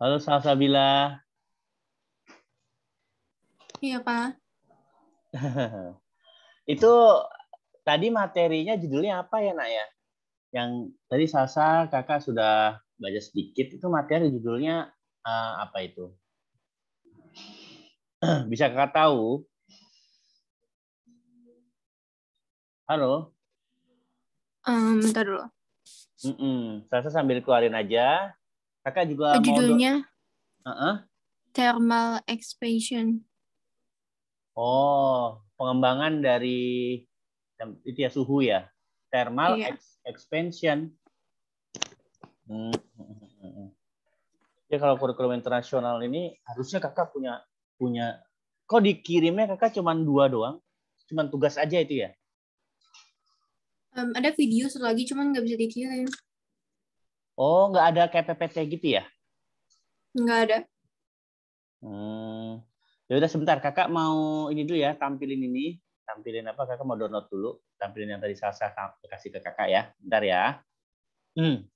Halo Salsabila. Iya, Pak. Itu tadi materinya judulnya apa ya, Nak ya? Yang tadi Salsa, Kakak sudah baca sedikit itu materi judulnya uh, apa itu? Bisa Kakak tahu? Halo. Um, bentar dulu. Mm -mm. Sasa sambil keluarin aja Kakak juga eh, mau judulnya mau... uh -uh. Thermal Expansion. Oh, pengembangan dari itu ya suhu ya. Thermal iya. ex expansion. Hmm. hmm, hmm, hmm ya kalau kurikulum internasional ini harusnya kakak punya punya. Kok dikirimnya kakak cuma dua doang? Cuman tugas aja itu ya? Um, ada video satu lagi, cuman nggak bisa dikirim. Oh, nggak ada kayak PPT gitu ya? Nggak ada. Hmm. Ya udah sebentar, kakak mau ini dulu ya, tampilin ini. Tampilin apa? Kakak mau download dulu. Tampilin yang tadi Salsa kasih ke kakak ya. Bentar ya. Hmm.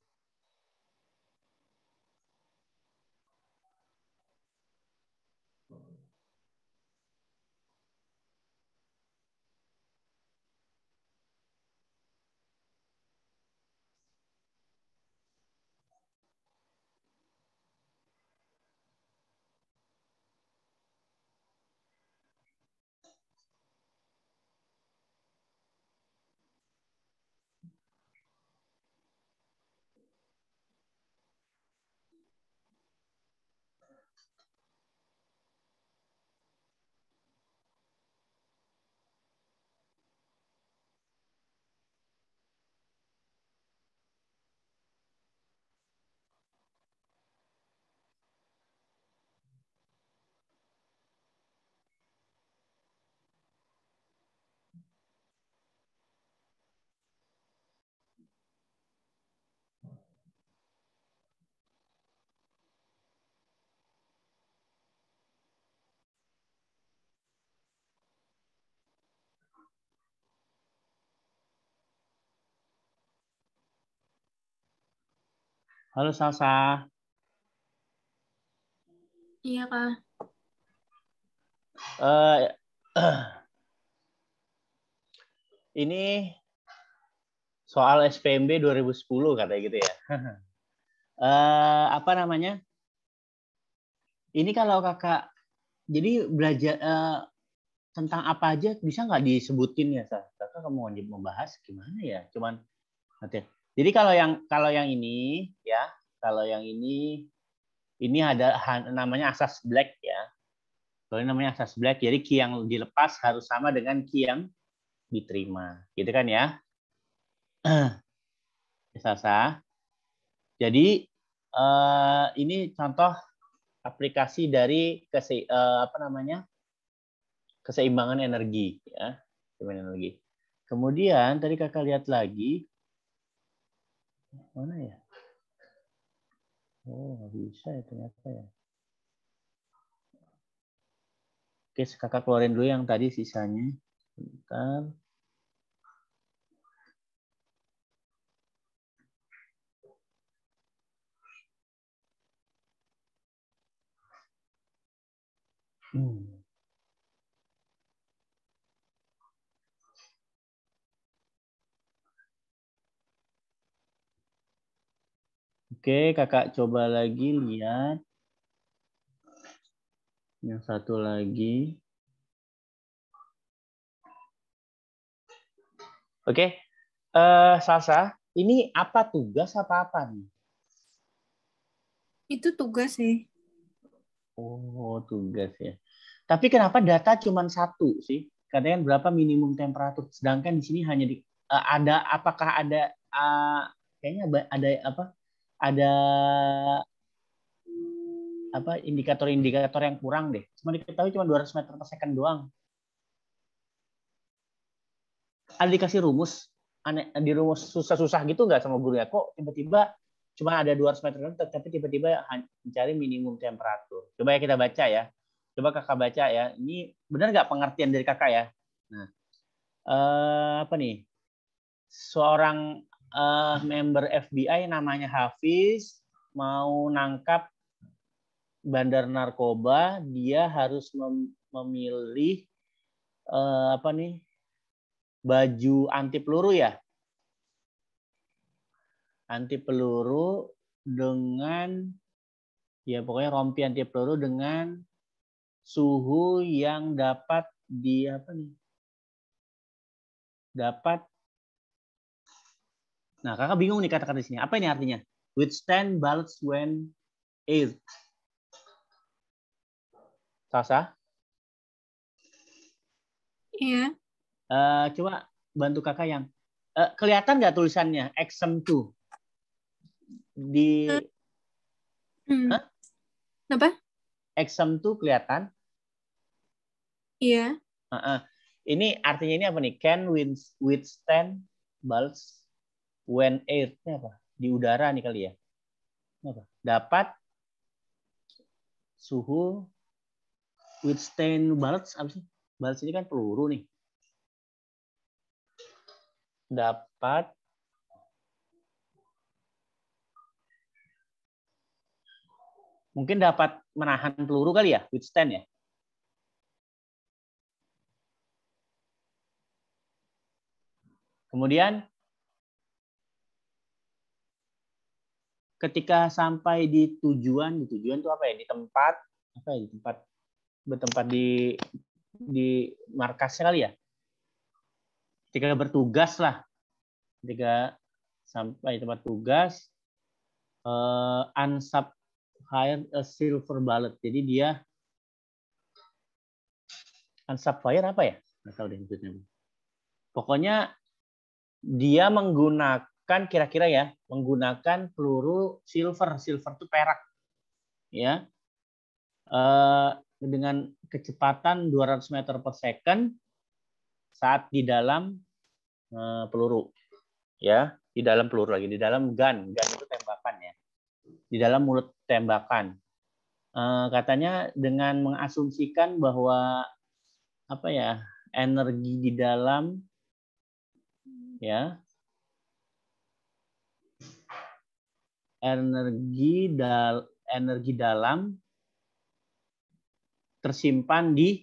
Halo Salsa. Iya kak. Uh, ini soal SPMB 2010 katanya gitu ya. uh, apa namanya? Ini kalau kakak jadi belajar uh, tentang apa aja bisa nggak disebutin ya Sa? Kakak mau membahas gimana ya? Cuman nanti jadi kalau yang kalau yang ini ya, kalau yang ini ini ada namanya asas black ya. Kalau ini namanya asas black, jadi key yang dilepas harus sama dengan key yang diterima. Gitu kan ya? Sasa. Jadi eh, ini contoh aplikasi dari kese, eh, apa namanya? keseimbangan energi ya, keseimbangan energi. Kemudian tadi Kakak lihat lagi Mana ya? Oh, nggak bisa ya ternyata ya. Oke, kakak keluarin dulu yang tadi sisanya. sebentar Hmm. Oke, kakak coba lagi lihat. Yang satu lagi. Oke, uh, Sasa, ini apa tugas apa apa nih? Itu tugas sih. Oh, tugas ya. Tapi kenapa data cuma satu sih? katanya kan berapa minimum temperatur? Sedangkan di sini hanya di, uh, ada apakah ada uh, kayaknya ada apa ada apa indikator-indikator yang kurang deh. Cuma diketahui cuma 200 meter per second doang. Ada dikasih rumus, aneh, di rumus susah-susah gitu nggak sama gurunya? Kok tiba-tiba cuma ada 200 meter tapi tiba-tiba mencari minimum temperatur. Coba ya kita baca ya. Coba kakak baca ya. Ini benar nggak pengertian dari kakak ya? Nah, eh, apa nih? Seorang uh, member FBI namanya Hafiz mau nangkap bandar narkoba, dia harus mem memilih uh, apa nih baju anti peluru ya, anti peluru dengan ya pokoknya rompi anti peluru dengan suhu yang dapat di apa nih dapat Nah, kakak bingung nih kata-kata di sini. Apa ini artinya? Withstand bullets when is? Sasa? Iya. Uh, coba bantu kakak yang uh, kelihatan nggak tulisannya exam 2 di eh, hmm. huh? apa exam 2 kelihatan iya yeah. uh -uh. ini artinya ini apa nih can withstand balls? when air ini apa? Di udara nih kali ya. Apa? Dapat suhu withstand balance apa sih? Balance ini kan peluru nih. Dapat mungkin dapat menahan peluru kali ya, withstand ya. Kemudian ketika sampai di tujuan di tujuan itu apa ya di tempat apa ya di tempat bertempat di di markas kali ya ketika bertugas lah ketika sampai tempat tugas uh, ansap fire a eh, silver bullet jadi dia ansap fire apa ya nggak tahu deh maksudnya pokoknya dia menggunakan menggunakan kira-kira ya menggunakan peluru silver silver itu perak ya eh, dengan kecepatan 200 meter per second saat di dalam eh, peluru ya di dalam peluru lagi di dalam gun gun itu tembakan ya di dalam mulut tembakan eh, katanya dengan mengasumsikan bahwa apa ya energi di dalam ya energi dal energi dalam tersimpan di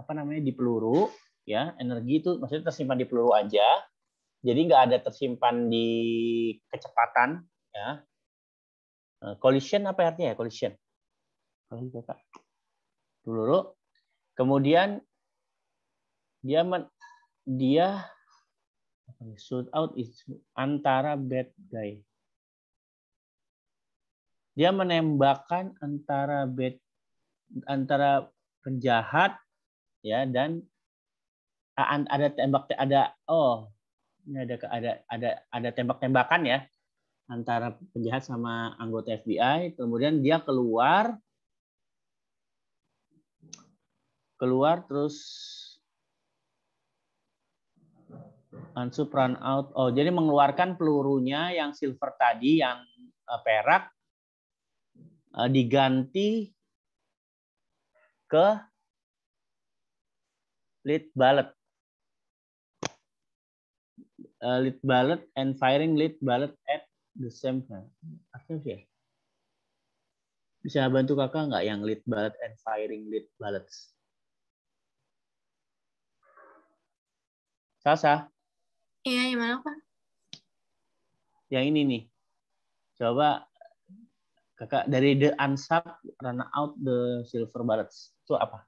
apa namanya di peluru ya energi itu maksudnya tersimpan di peluru aja jadi nggak ada tersimpan di kecepatan ya eh, collision apa artinya ya collision gitu, peluru kemudian dia men, dia ya, shoot out is antara bad guy dia menembakkan antara bed antara penjahat ya dan ada tembak ada oh ini ada ada ada ada tembak-tembakan ya antara penjahat sama anggota FBI kemudian dia keluar keluar terus Ansu run out. Oh, jadi mengeluarkan pelurunya yang silver tadi yang eh, perak Eh, diganti ke lead ballot. Eh, lead ballot and firing lead ballot at the same time. Aktif ya? Bisa bantu kakak nggak yang lead ballot and firing lead ballets? Sasa? Iya, gimana Pak? Yang ini nih. Coba kakak dari The Unsub Run Out The Silver Bullets itu apa?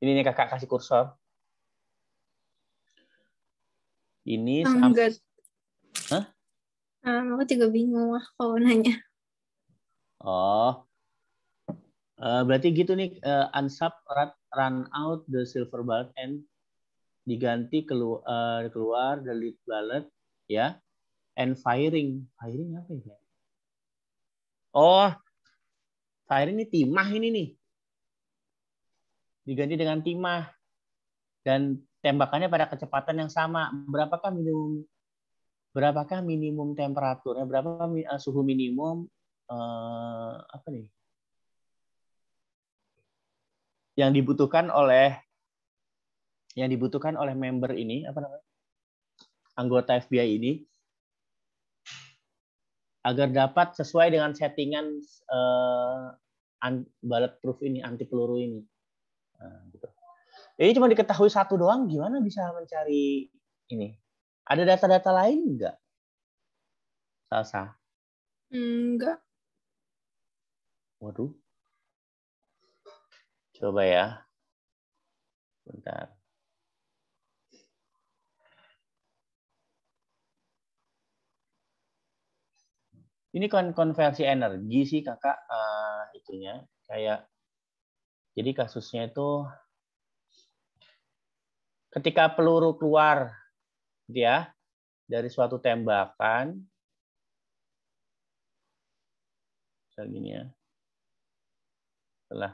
Ini nih kakak kasih kursor. Ini ah, sangat. Hah? Um, aku juga bingung lah kalau nanya. Oh. Uh, berarti gitu nih uh, unsub run, run out the silver bullet and diganti kelu, uh, eh, keluar the lead bullet ya and firing. Firing apa ya? Oh, firing ini timah ini nih. Diganti dengan timah. Dan tembakannya pada kecepatan yang sama. Berapakah minimum berapakah minimum temperaturnya? Berapa eh, suhu minimum uh, apa nih? Yang dibutuhkan oleh yang dibutuhkan oleh member ini apa namanya? anggota FBI ini agar dapat sesuai dengan settingan uh, proof ini anti peluru ini. Nah, gitu. Jadi cuma diketahui satu doang, gimana bisa mencari ini? Ada data-data lain enggak? Salsa? Enggak. Waduh. Coba ya. Bentar. Ini kan konversi energi sih kakak uh, itunya kayak jadi kasusnya itu ketika peluru keluar dia gitu ya, dari suatu tembakan gini ya setelah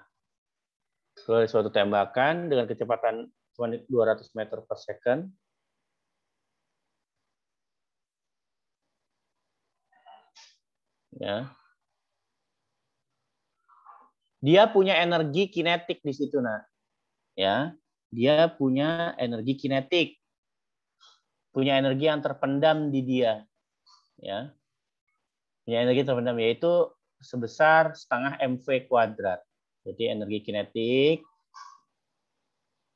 keluar dari suatu tembakan dengan kecepatan 200 meter per second ya. Dia punya energi kinetik di situ, nah. Ya, dia punya energi kinetik. Punya energi yang terpendam di dia. Ya. Punya energi terpendam yaitu sebesar setengah mv kuadrat. Jadi energi kinetik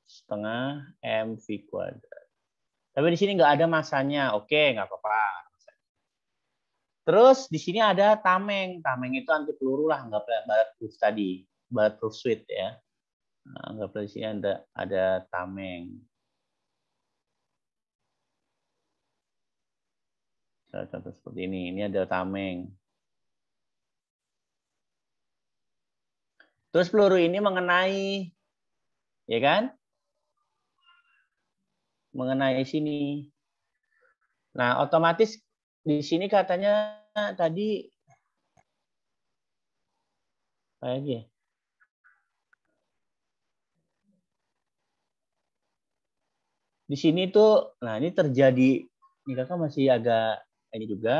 setengah mv kuadrat. Tapi di sini nggak ada masanya, oke nggak apa-apa. Terus di sini ada tameng. Tameng itu anti peluru lah, nggak pernah bulletproof tadi, bulletproof suit ya. Nah, nggak di sini ada ada tameng. Contoh seperti ini. Ini ada tameng. Terus peluru ini mengenai, ya kan? Mengenai sini. Nah, otomatis di sini katanya tadi apa lagi ya? Di sini tuh, nah ini terjadi, ini kakak masih agak ini juga.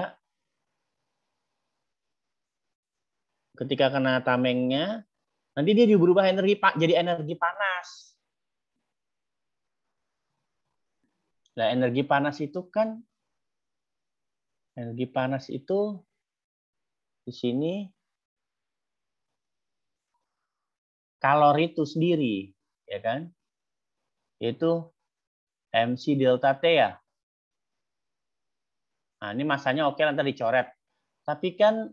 Ketika kena tamengnya, nanti dia berubah energi pak jadi energi panas. Nah, energi panas itu kan Energi panas itu di sini kalori itu sendiri, ya kan? itu MC delta T ya. Nah, ini masanya oke nanti dicoret. Tapi kan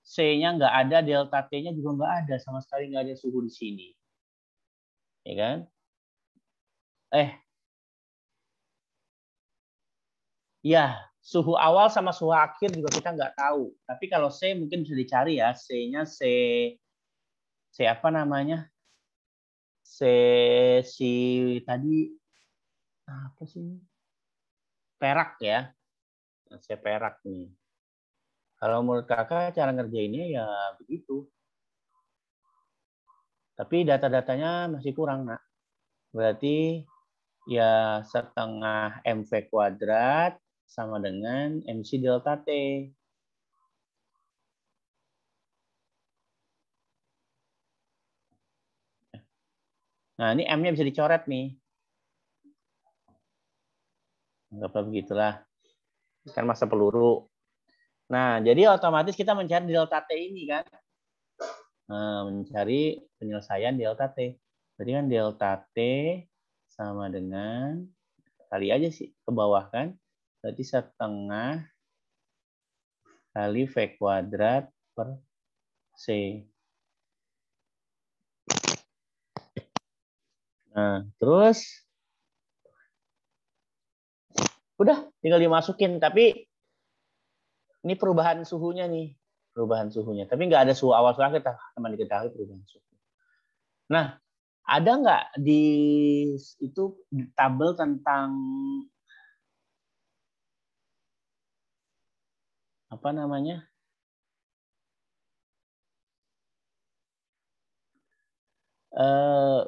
C-nya nggak ada, delta T-nya juga nggak ada. Sama sekali nggak ada suhu di sini. Ya kan? Eh. Ya, suhu awal sama suhu akhir juga kita nggak tahu. Tapi kalau C mungkin bisa dicari ya. C-nya C C apa namanya? C si tadi apa sih? Perak ya. Nah, C perak nih. Kalau menurut kakak cara ngerjainnya ya begitu. Tapi data-datanya masih kurang, nak. Berarti ya setengah mv kuadrat sama dengan MC delta T. Nah, ini M-nya bisa dicoret nih. Enggak apa begitulah. Kan masa peluru. Nah, jadi otomatis kita mencari delta T ini kan. Nah, mencari penyelesaian delta T. Berarti kan delta T sama dengan, kali aja sih, ke bawah kan. Berarti setengah kali V kuadrat per C. Nah, terus udah tinggal dimasukin tapi ini perubahan suhunya nih perubahan suhunya tapi nggak ada suhu awal suhu akhir teman diketahui perubahan suhu nah ada nggak di itu tabel tentang apa namanya uh,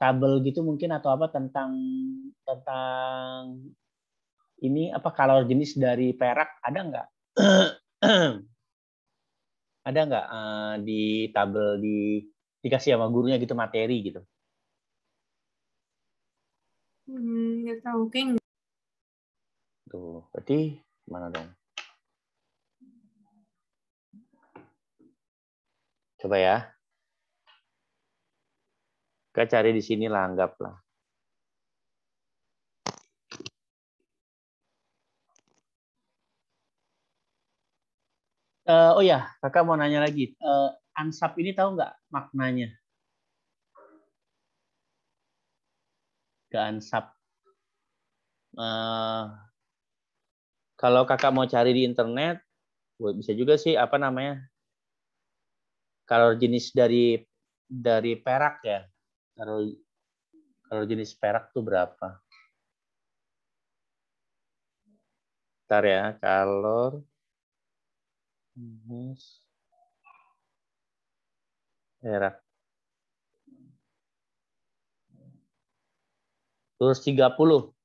tabel gitu mungkin atau apa tentang tentang ini apa kalau jenis dari perak ada nggak ada nggak uh, di tabel di dikasih sama gurunya gitu materi gitu hmm nggak tahu kayaknya Tuh, gitu. berarti mana dong? Coba ya. Kita cari di sini lah, anggaplah. Uh, eh, oh ya, kakak mau nanya lagi. Uh, ansap ini tahu nggak maknanya? Ke ansap. Uh, kalau kakak mau cari di internet, bisa juga sih apa namanya? Kalau jenis dari dari perak ya, kalau kalau jenis perak tuh berapa? Ntar ya, kalau jenis perak. Terus 30.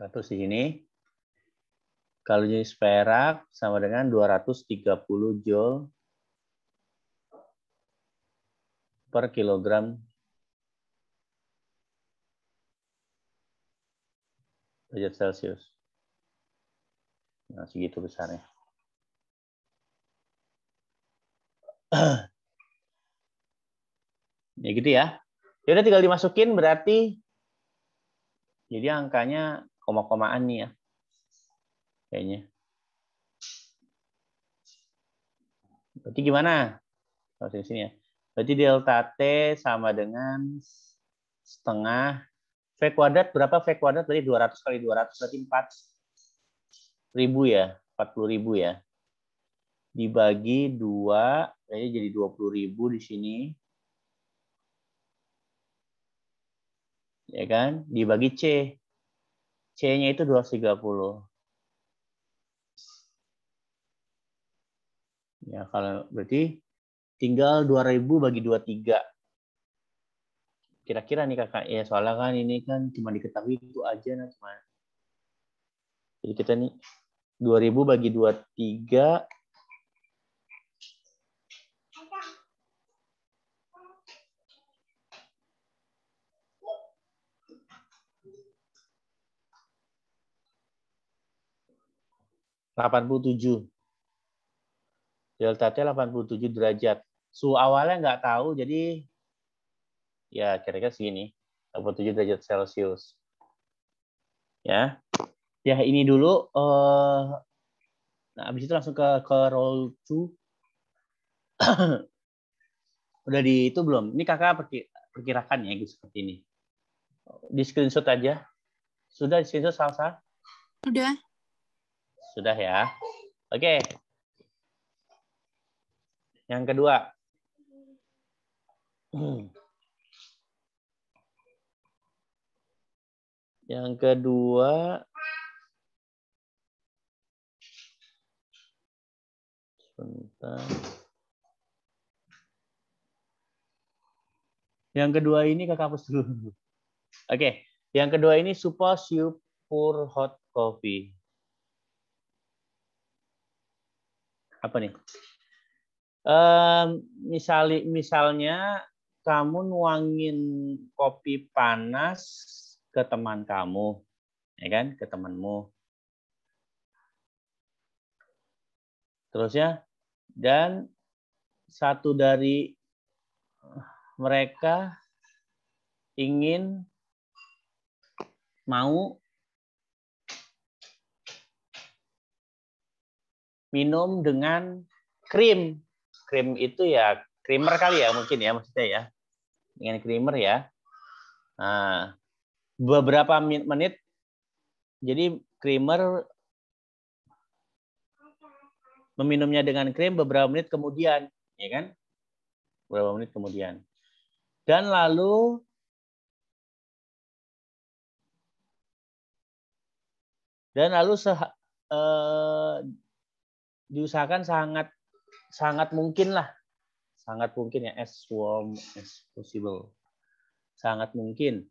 100 di sini. Kalau jenis perak sama dengan 230 joule per kilogram derajat Celcius. Nah, segitu besarnya. ya gitu ya. Ya udah tinggal dimasukin berarti jadi angkanya koma-komaan nih ya. Kayaknya. Berarti gimana? Kalau sini, sini ya. Berarti delta T sama dengan setengah V kuadrat berapa V kuadrat tadi 200 kali 200 berarti 4 ribu ya, 40 ribu ya. Dibagi 2, kayaknya jadi 20 ribu di sini. Ya kan? Dibagi C. C-nya itu 230. Ya, kalau berarti tinggal 2000 bagi 23. Kira-kira nih kakak, ya soalnya kan ini kan cuma diketahui itu aja nah cuma. Jadi kita nih 2000 bagi 23 87. Delta T 87 derajat. Suhu awalnya nggak tahu, jadi ya kira-kira segini. 87 derajat Celcius. Ya. Ya, ini dulu. Eh, nah, habis itu langsung ke, ke roll 2. Udah di itu belum? Ini kakak perkirakan ya, gitu, seperti ini. Di screenshot aja. Sudah di screenshot, Salsa? Sudah. Sudah ya. Oke. Okay. Yang kedua. Yang kedua sebentar. Yang kedua ini kakak hapus dulu. Oke, okay. yang kedua ini suppose you pour hot coffee. apa nih? Um, misali, misalnya kamu nuangin kopi panas ke teman kamu, ya kan, ke temanmu. Terus ya, dan satu dari mereka ingin mau minum dengan krim. Krim itu ya krimer kali ya mungkin ya maksudnya ya. Dengan krimer ya. Nah, beberapa menit jadi krimer meminumnya dengan krim beberapa menit kemudian, ya kan? Beberapa menit kemudian. Dan lalu dan lalu se, diusahakan sangat sangat mungkin lah sangat mungkin ya as warm as possible sangat mungkin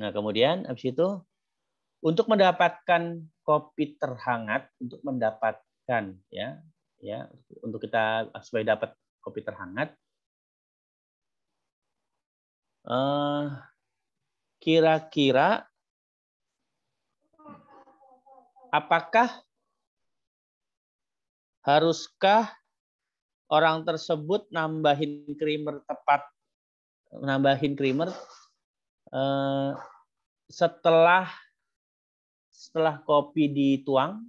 nah kemudian abis itu untuk mendapatkan kopi terhangat untuk mendapatkan ya ya untuk kita supaya dapat kopi terhangat kira eh, kira-kira apakah haruskah orang tersebut nambahin creamer tepat nambahin creamer eh, setelah setelah kopi dituang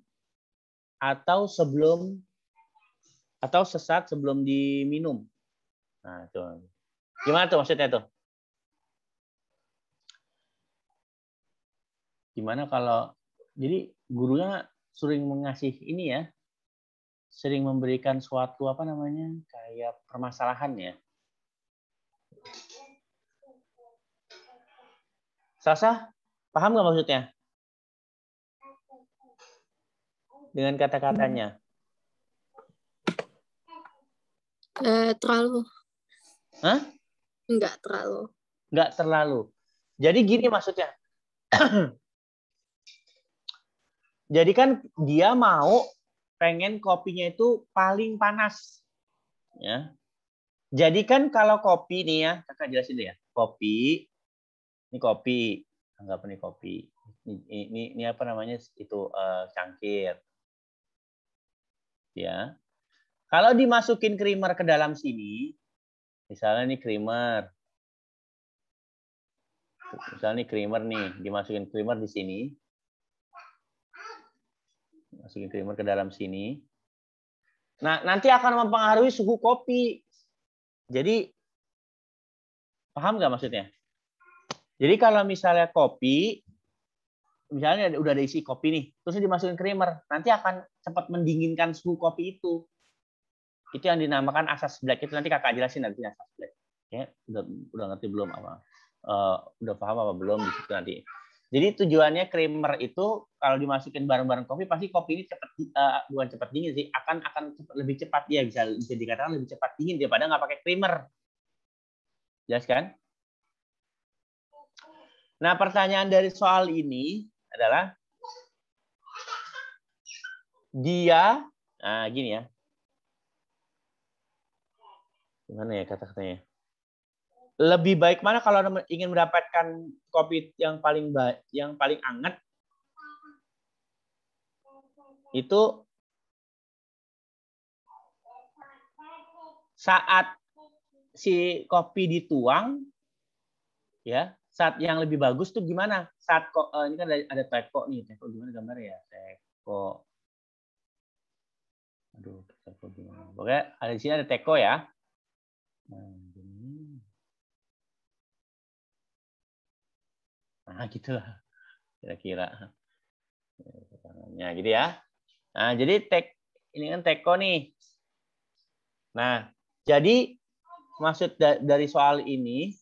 atau sebelum atau sesaat sebelum diminum. Nah, itu. Gimana tuh maksudnya tuh? Gimana kalau jadi gurunya sering mengasih ini ya, sering memberikan suatu apa namanya kayak permasalahan ya. Sasa, paham nggak maksudnya? Dengan kata-katanya. Eh, terlalu. Hah? Enggak terlalu. Enggak terlalu. Jadi gini maksudnya. Jadi kan dia mau pengen kopinya itu paling panas. Ya. Jadi kan kalau kopi nih ya, kakak jelasin deh ya. Kopi, ini kopi, anggap ini kopi. Ini, ini, ini apa namanya itu uh, cangkir. Ya. Kalau dimasukin creamer ke dalam sini, misalnya ini creamer, misalnya ini creamer nih, dimasukin creamer di sini, masukin creamer ke dalam sini. Nah, nanti akan mempengaruhi suhu kopi. Jadi paham nggak maksudnya? Jadi kalau misalnya kopi, misalnya udah ada isi kopi nih, terus dimasukin creamer, nanti akan cepat mendinginkan suhu kopi itu. Itu yang dinamakan asas black. Itu nanti kakak jelasin nanti asas black. Ya, udah, udah ngerti belum apa? Uh, udah paham apa belum di situ nanti? Jadi tujuannya creamer itu kalau dimasukin bareng-bareng kopi pasti kopi ini cepat uh, eh, bukan cepat dingin sih akan akan cepet, lebih cepat ya bisa bisa dikatakan lebih cepat dingin daripada nggak pakai creamer. Jelas kan? Nah pertanyaan dari soal ini adalah dia nah gini ya gimana ya kata-katanya lebih baik mana kalau ingin mendapatkan kopi yang paling baik, yang paling anget itu saat si kopi dituang ya saat yang lebih bagus tuh gimana saat kok uh, eh, ini kan ada, ada teko nih teko gimana gambar ya teko aduh teko gimana oke ada di sini ada teko ya hmm. Nah, gitulah kira-kira. Tangannya nah, gitu ya. Nah, jadi tek ini kan teko nih. Nah, jadi maksud da dari soal ini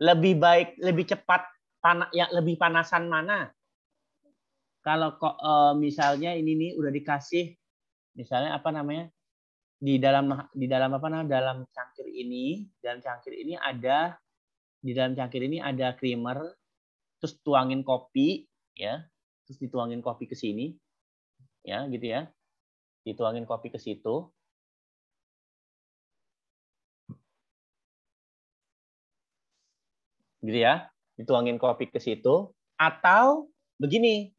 lebih baik lebih cepat panas ya lebih panasan mana? Kalau kok e, eh, misalnya ini nih udah dikasih misalnya apa namanya? di dalam di dalam apa namanya? dalam cangkir ini, dalam cangkir ini ada di dalam cangkir ini ada creamer, terus tuangin kopi, ya, terus dituangin kopi ke sini, ya, gitu ya, dituangin kopi ke situ. Gitu ya, dituangin kopi ke situ, atau begini,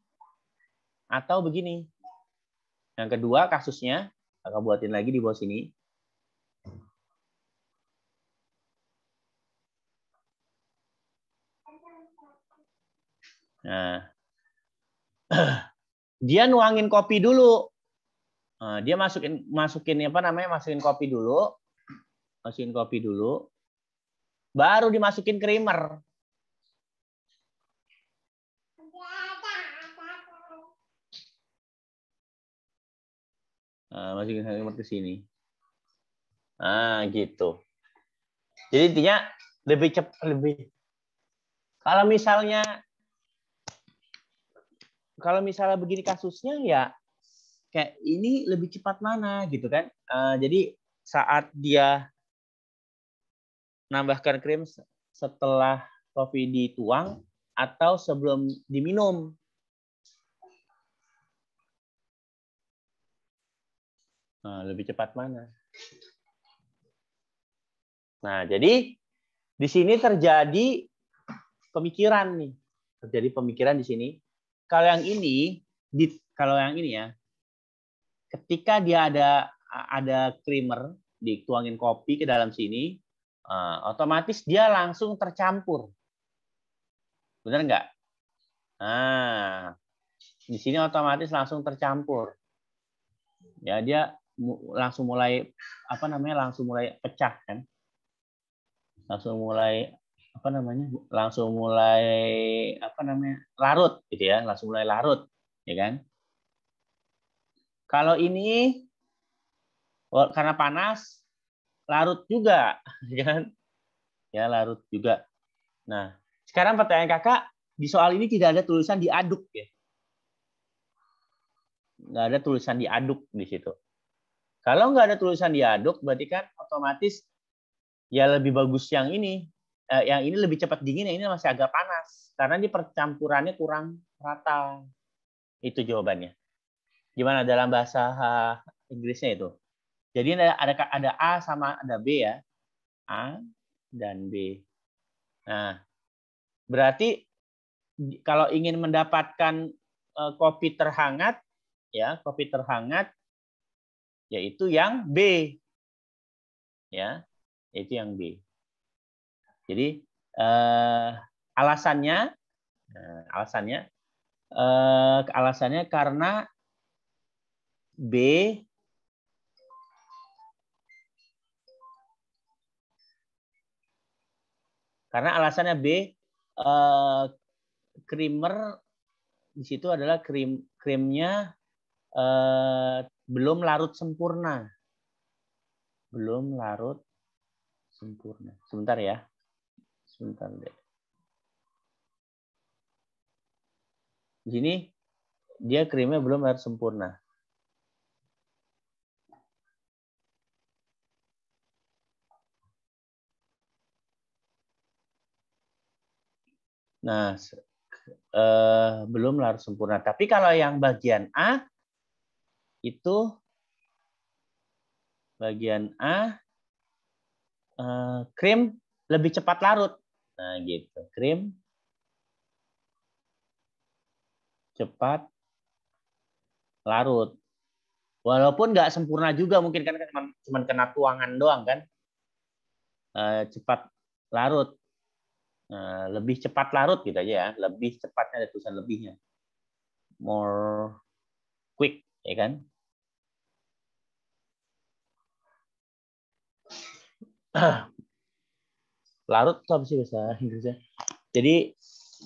atau begini. Yang kedua kasusnya, aku buatin lagi di bawah sini. Nah, dia nuangin kopi dulu. Nah, dia masukin masukin apa namanya? Masukin kopi dulu. Masukin kopi dulu. Baru dimasukin creamer. Nah, masukin creamer ke sini. Ah, gitu. Jadi intinya lebih cepat lebih kalau misalnya kalau misalnya begini kasusnya ya kayak ini lebih cepat mana gitu kan uh, jadi saat dia nambahkan krim setelah kopi dituang atau sebelum diminum nah, lebih cepat mana nah jadi di sini terjadi pemikiran nih terjadi pemikiran di sini kalau yang ini di kalau yang ini ya ketika dia ada ada creamer dituangin kopi ke dalam sini uh, otomatis dia langsung tercampur benar nggak nah di sini otomatis langsung tercampur ya dia langsung mulai apa namanya langsung mulai pecah kan langsung mulai apa namanya langsung mulai apa namanya larut gitu ya langsung mulai larut ya kan kalau ini karena panas larut juga ya kan ya larut juga nah sekarang pertanyaan kakak di soal ini tidak ada tulisan diaduk ya nggak ada tulisan diaduk di situ kalau nggak ada tulisan diaduk berarti kan otomatis ya lebih bagus yang ini uh, yang ini lebih cepat dingin, yang ini masih agak panas karena ini percampurannya kurang rata. Itu jawabannya. Gimana dalam bahasa eh, Inggrisnya itu? Jadi ada ada, ada A sama ada B ya. A dan B. Nah, berarti kalau ingin mendapatkan eh, kopi terhangat ya, kopi terhangat yaitu yang B. Ya, itu yang B. Jadi eh, alasannya, eh, alasannya, eh, alasannya karena B karena alasannya B eh, creamer di situ adalah krim krimnya eh, belum larut sempurna belum larut sempurna sebentar ya sebentar deh. Di sini dia krimnya belum harus sempurna. Nah, eh, belum larut sempurna. Tapi kalau yang bagian A itu bagian A eh, krim lebih cepat larut. Nah, gitu. Krim cepat larut. Walaupun nggak sempurna juga mungkin kan cuma, kan cuma kena tuangan doang kan. Eh, cepat larut. Eh, lebih cepat larut gitu aja ya. Lebih cepatnya ada tulisan lebihnya. More quick ya kan. Ah. larut tuh apa sih bahasa Inggrisnya jadi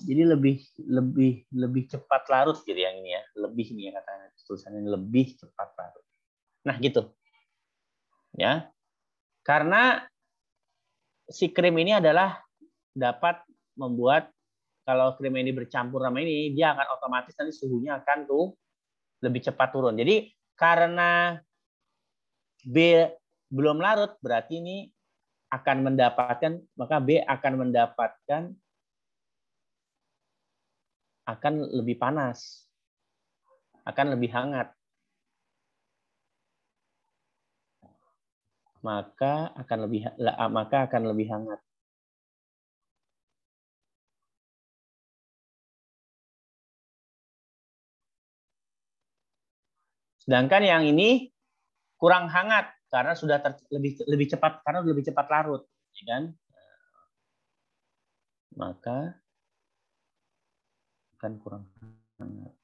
jadi lebih lebih lebih cepat larut gitu yang ini ya lebih ini ya katanya tulisannya lebih cepat larut nah gitu ya karena si krim ini adalah dapat membuat kalau krim ini bercampur sama ini dia akan otomatis nanti suhunya akan tuh lebih cepat turun jadi karena B belum larut berarti ini akan mendapatkan maka B akan mendapatkan akan lebih panas akan lebih hangat maka akan lebih maka akan lebih hangat sedangkan yang ini kurang hangat karena sudah ter, lebih lebih cepat karena lebih cepat larut, ya kan? Maka akan kurang hangat.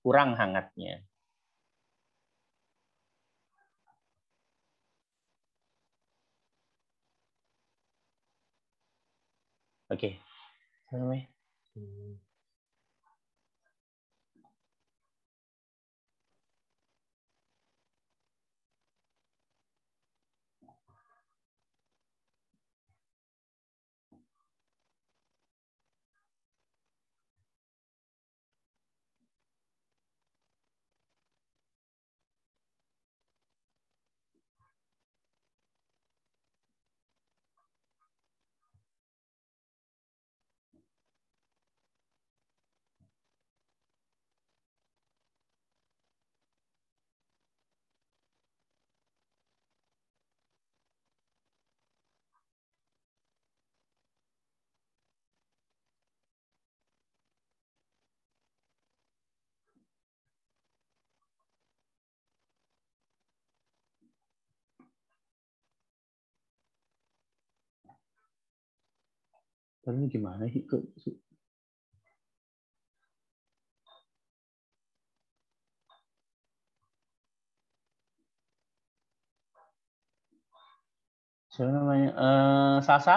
Kurang hangatnya. Oke. Okay. Sampai. Tapi gimana sih kok Siapa namanya? Uh, Sasa?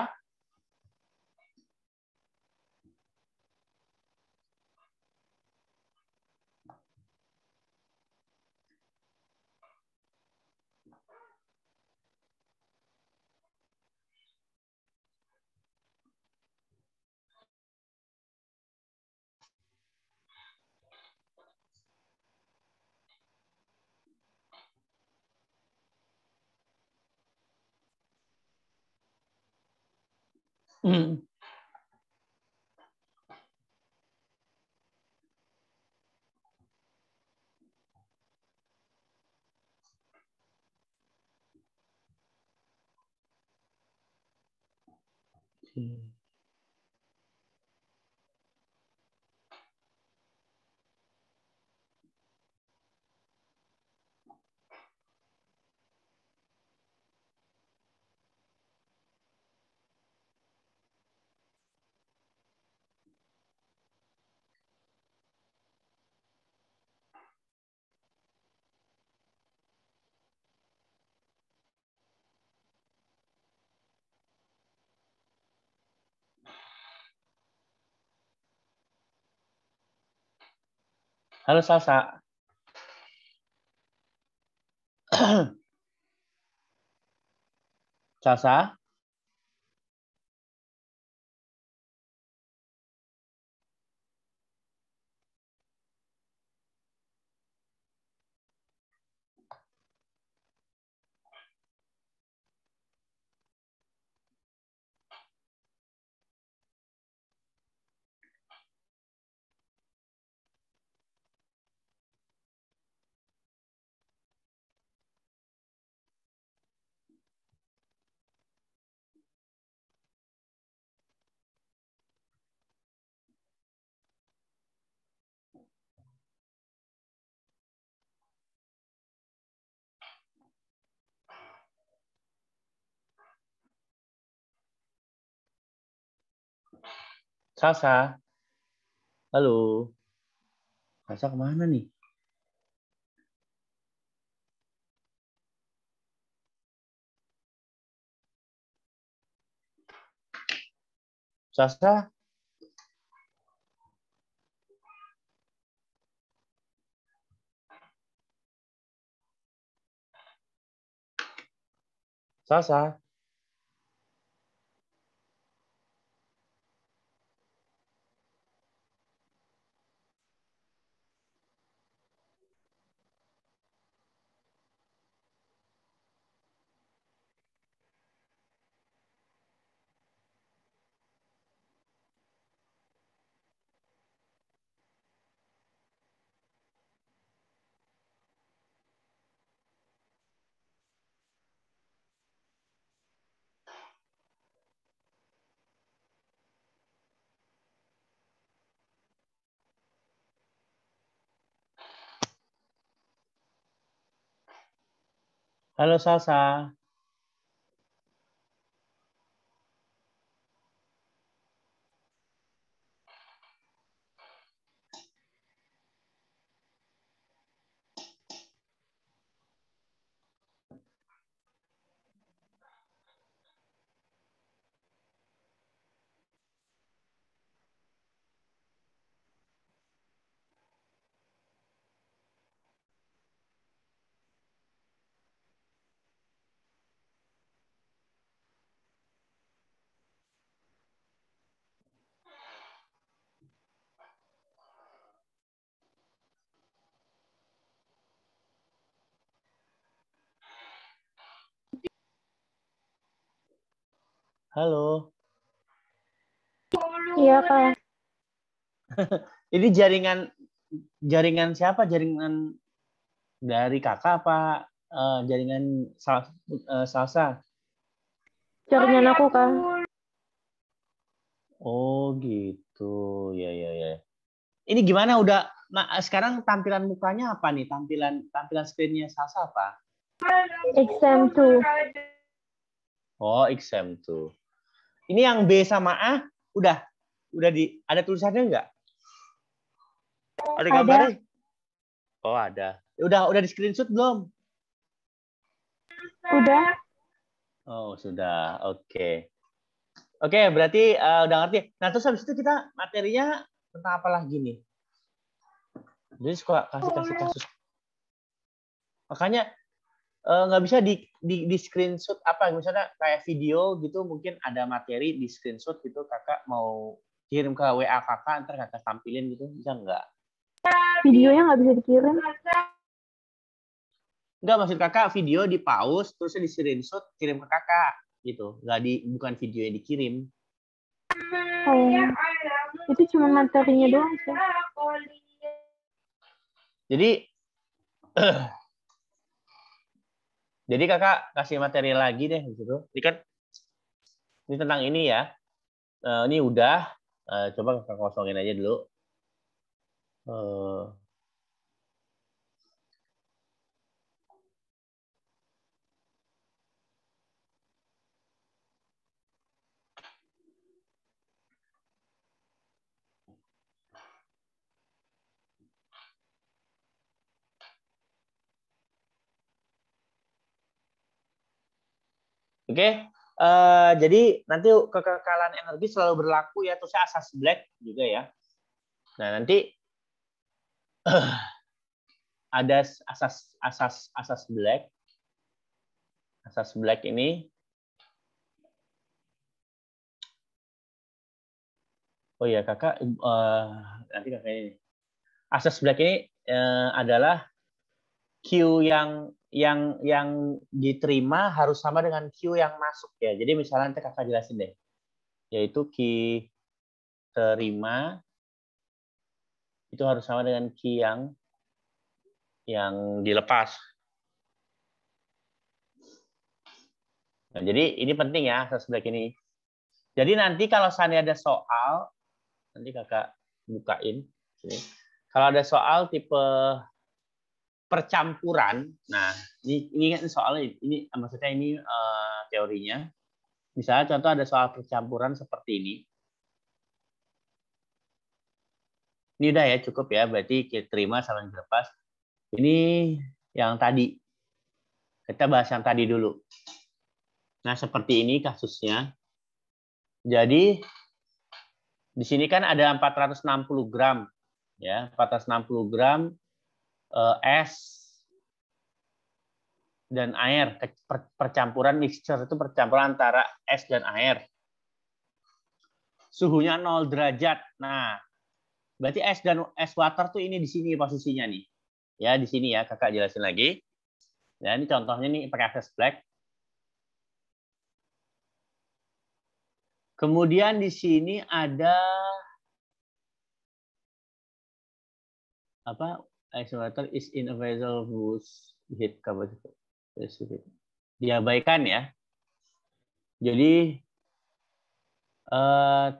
嗯嗯。Halo Sasa. Sasa? Sasa. Halo. Sasa kemana nih? Sasa? Sasa? Halo Salsa. Halo. Iya, Pak. Iya, Ini jaringan jaringan siapa? Jaringan dari kakak apa uh, jaringan sal, uh, eh, salsa? Jaringan oh, iya, aku, Kak. Oh, gitu. Ya, ya, ya. Ini gimana udah nah, sekarang tampilan mukanya apa nih? Tampilan tampilan screen-nya salsa apa? Exam 2. Oh, exam 2. Ini yang B sama A udah udah di ada tulisannya nggak? Ada gambar? Ada. Oh, ada. Ya udah udah di screenshot belum? Udah. Oh, sudah. Oke. Okay. Oke, okay, berarti uh, udah ngerti. Nah, terus habis itu kita materinya tentang apa lagi nih? Jadi suka kasih kasih kasus. Makanya Eh, nggak uh, bisa di, di di screenshot apa misalnya kayak video gitu mungkin ada materi di screenshot gitu kakak mau kirim ke WA kakak ntar kakak tampilin gitu bisa nggak videonya nggak bisa dikirim nggak maksud kakak video di pause terus di screenshot kirim ke kakak gitu nggak di bukan video yang dikirim oh iya. itu cuma materinya doang sih jadi Jadi kakak kasih materi lagi deh gitu. Ini kan ini tentang ini ya. Eh, ini udah. Eh, coba kakak kosongin aja dulu. Eh, Oke, okay? uh, eh, jadi nanti kekekalan energi selalu berlaku ya, terusnya asas black juga ya. Nah nanti uh, ada asas asas asas black, asas black ini. Oh ya kakak, uh, nanti kakak ini. Asas black ini uh, adalah Q yang yang yang diterima harus sama dengan Q yang masuk ya. Jadi misalnya nanti kakak jelasin deh. Yaitu Q terima itu harus sama dengan Q yang yang dilepas. Nah, jadi ini penting ya sebelah ini. Jadi nanti kalau sana ada soal, nanti kakak bukain. Sini. Kalau ada soal tipe percampuran. Nah, ini ini kan soalnya ini maksudnya ini uh, teorinya. Misalnya contoh ada soal percampuran seperti ini. Ini udah ya cukup ya, berarti kita terima sama yang Ini yang tadi. Kita bahas yang tadi dulu. Nah, seperti ini kasusnya. Jadi di sini kan ada 460 gram ya, 460 gram Eh, es dan air percampuran mixture itu percampuran antara es dan air suhunya 0 derajat nah berarti es dan es water tuh ini di sini posisinya nih ya di sini ya kakak jelasin lagi ya ini contohnya nih pakai es black kemudian di sini ada apa isolator is in a vessel whose heat capacity diabaikan ya. Jadi uh,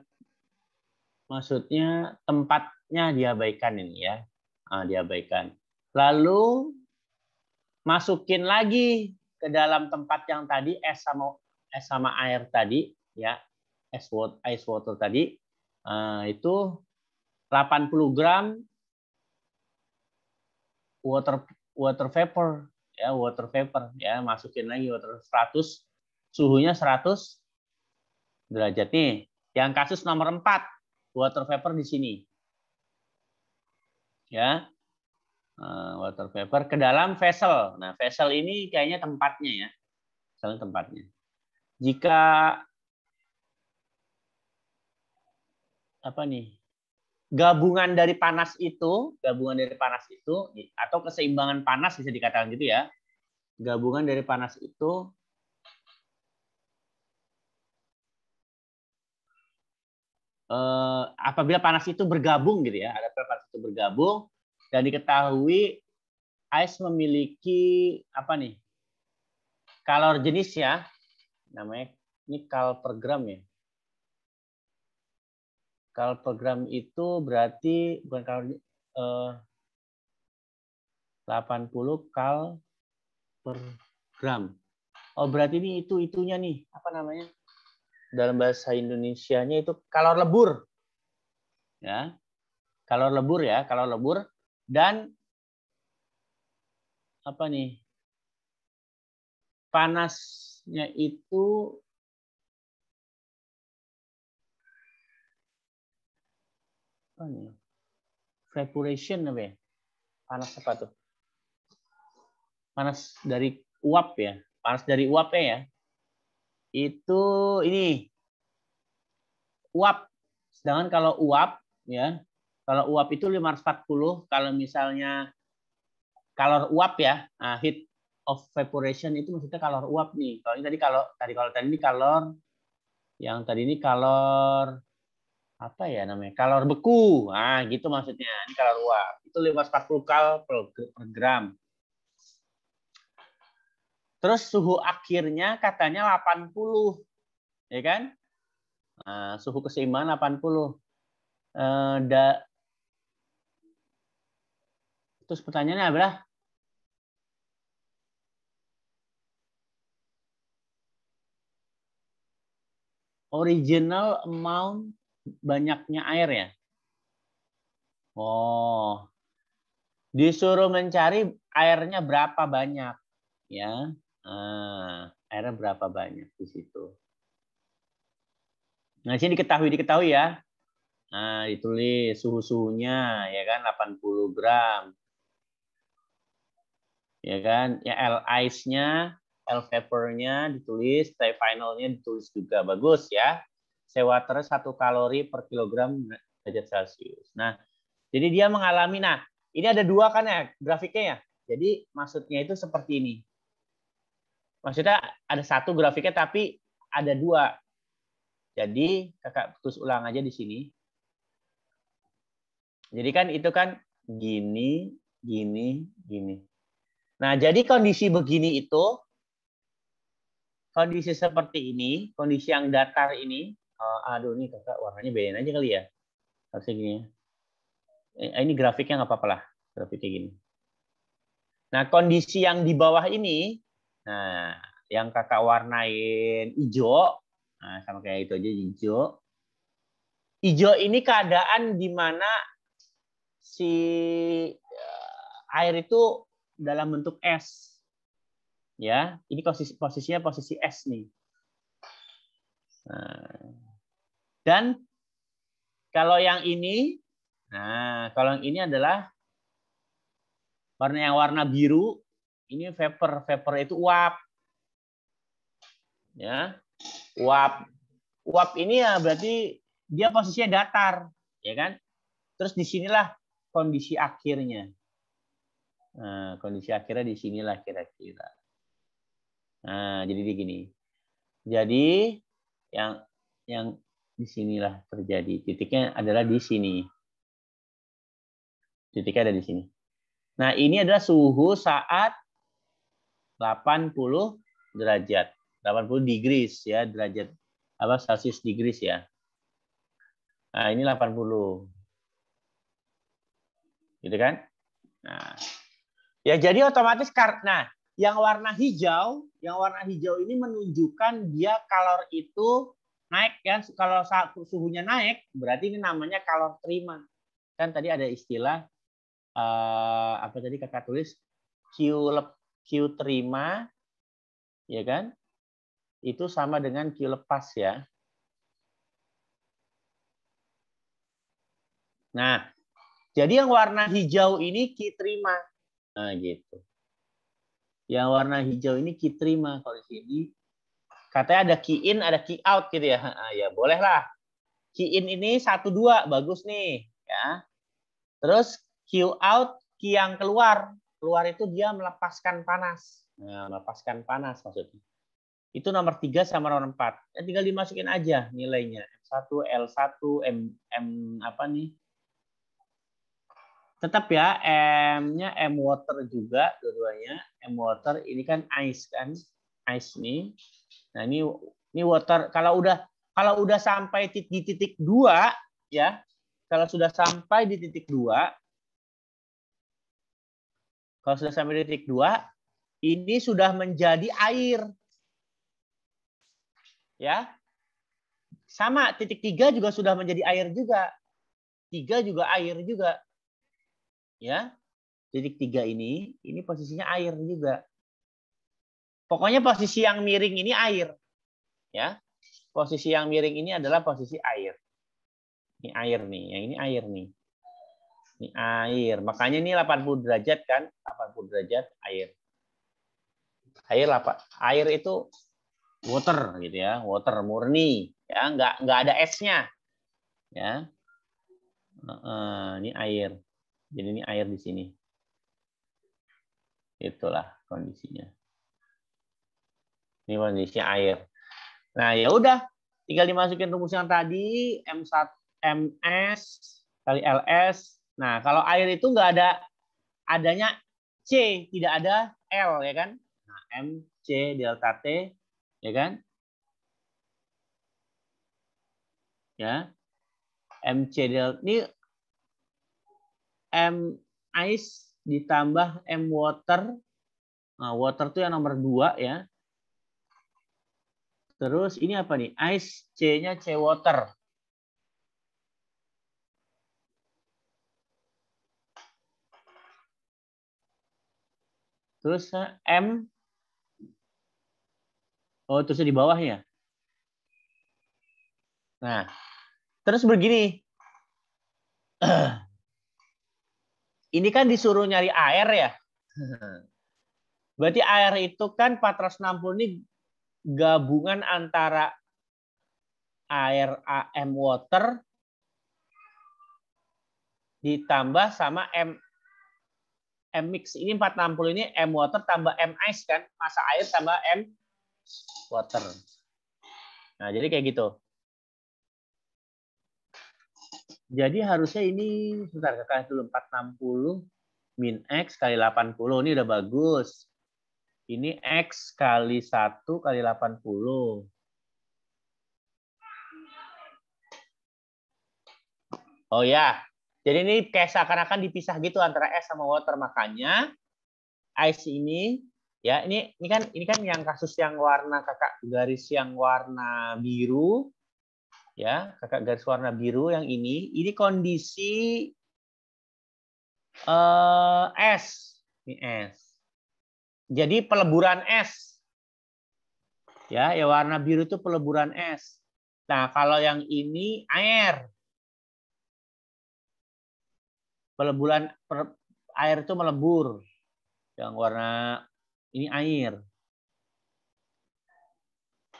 maksudnya tempatnya diabaikan ini ya, ah, diabaikan. Lalu masukin lagi ke dalam tempat yang tadi es sama es sama air tadi ya, es water, ice water tadi uh, itu 80 gram water water vapor ya water vapor ya masukin lagi water 100 suhunya 100 derajat nih yang kasus nomor 4 water vapor di sini ya eh, water vapor ke dalam vessel nah vessel ini kayaknya tempatnya ya misalnya tempatnya jika apa nih gabungan dari panas itu, gabungan dari panas itu atau keseimbangan panas bisa dikatakan gitu ya. Gabungan dari panas itu eh, apabila panas itu bergabung gitu ya, ada panas itu bergabung dan diketahui ice memiliki apa nih? kalor jenis ya, namanya ini kal per gram ya kalau program itu berarti bukan kalau eh, 80 kal per gram. Oh berarti ini itu itunya nih apa namanya dalam bahasa Indonesia-nya itu kalor lebur, ya kalor lebur ya kalor lebur dan apa nih panasnya itu apa nih? Evaporation apa ya? Panas apa tuh? Panas dari uap ya. Panas dari uapnya ya. Itu ini uap. Sedangkan kalau uap ya, kalau uap itu 540, kalau misalnya kalor uap ya, nah, heat of evaporation itu maksudnya kalor uap nih. Kalau ini tadi kalau tadi kalau tadi ini kalor yang tadi ini kalor apa ya namanya kalor beku ah gitu maksudnya ini kalor uap itu 540 kal per gram terus suhu akhirnya katanya delapan puluh ya kan nah, suhu keseimbangan delapan puluh eh, da... terus pertanyaannya adalah original amount banyaknya air ya? Oh, disuruh mencari airnya berapa banyak ya? Ah, airnya berapa banyak di situ? Nah, sini diketahui diketahui ya. Nah, ditulis suhu-suhunya ya kan 80 gram. Ya kan? Ya L ice-nya, L vapor-nya ditulis, T final-nya ditulis juga. Bagus ya sewa water 1 kalori per kilogram derajat Celcius. Nah, jadi dia mengalami, nah ini ada dua kan ya grafiknya ya. Jadi maksudnya itu seperti ini. Maksudnya ada satu grafiknya tapi ada dua. Jadi kakak putus ulang aja di sini. Jadi kan itu kan gini, gini, gini. Nah jadi kondisi begini itu, kondisi seperti ini, kondisi yang datar ini, uh, aduh ini kakak warnanya beda aja kali ya harusnya gini ya eh, eh ini grafiknya nggak apa-apa lah grafiknya gini nah kondisi yang di bawah ini nah yang kakak warnain hijau nah sama kayak itu aja hijau hijau ini keadaan di mana si eh, air itu dalam bentuk es ya ini posisi posisinya posisi es nih nah dan kalau yang ini, nah kalau yang ini adalah warna yang warna biru, ini vapor, vapor itu uap. Ya. Uap. Uap ini ya berarti dia posisinya datar, ya kan? Terus disinilah kondisi akhirnya. Nah, kondisi akhirnya di sinilah kira-kira. Nah, jadi begini. Jadi yang yang di sinilah terjadi. Titiknya adalah di sini. Titiknya ada di sini. Nah, ini adalah suhu saat 80 derajat. 80 degrees ya, derajat apa Celsius degrees ya. Nah, ini 80. Gitu kan? Nah. Ya, jadi otomatis karena yang warna hijau, yang warna hijau ini menunjukkan dia kalor itu naik kan kalau suhunya naik berarti ini namanya kalor terima kan tadi ada istilah eh, apa tadi kakak tulis Q lep, Q terima ya kan itu sama dengan Q lepas ya nah jadi yang warna hijau ini Q terima nah gitu yang warna hijau ini Q terima kalau di sini Katanya ada key in, ada key out gitu ya. Nah, ya bolehlah. Key in ini satu dua bagus nih ya. Terus key out, key yang keluar. Keluar itu dia melepaskan panas. Nah, melepaskan panas maksudnya. Itu nomor 3 sama nomor 4. Ya, tinggal dimasukin aja nilainya. M1, l satu, M, M apa nih? Tetap ya, M-nya M water juga dua-duanya. M water, ini kan ice kan? Ice nih. Nah, ini ini water kalau udah kalau udah sampai di titik 2 ya, kalau sudah sampai di titik 2 kalau sudah sampai di titik 2 ini sudah menjadi air. Ya. Sama titik 3 juga sudah menjadi air juga. 3 juga air juga. Ya. Titik 3 ini ini posisinya air juga. Pokoknya posisi yang miring ini air. Ya. Posisi yang miring ini adalah posisi air. Ini air nih, yang ini air nih. Ini air. Makanya ini 80 derajat kan? 80 derajat air. Air apa? Air itu water gitu ya, water murni ya, nggak nggak ada esnya. Ya. ini air. Jadi ini air di sini. Itulah kondisinya. Ini kondisinya air. Nah, ya udah, tinggal dimasukin rumus yang tadi M1 MS kali LS. Nah, kalau air itu nggak ada adanya C, tidak ada L ya kan? Nah, MC delta T ya kan? Ya. MC delta ini M ice ditambah M water. Nah, water itu yang nomor 2 ya. Terus ini apa nih? Ice C-nya C water. Terus eh, M Oh, terus di bawahnya. Nah, terus begini. Ini kan disuruh nyari air ya. Berarti air itu kan 460 ini gabungan antara air AM water ditambah sama M M mix. Ini 460 ini M water tambah M ice kan? Masa air tambah M water. Nah, jadi kayak gitu. Jadi harusnya ini, sebentar kakak dulu, 460 min X kali 80. Ini udah bagus. Ini X kali 1 kali 80. Oh ya, jadi ini kayak seakan-akan dipisah gitu antara es sama water. Makanya ice ini ya ini ini kan ini kan yang kasus yang warna kakak garis yang warna biru ya kakak garis warna biru yang ini ini kondisi eh, es ini es jadi peleburan es. Ya, ya warna biru itu peleburan es. Nah, kalau yang ini air. Peleburan per, air itu melebur. Yang warna ini air.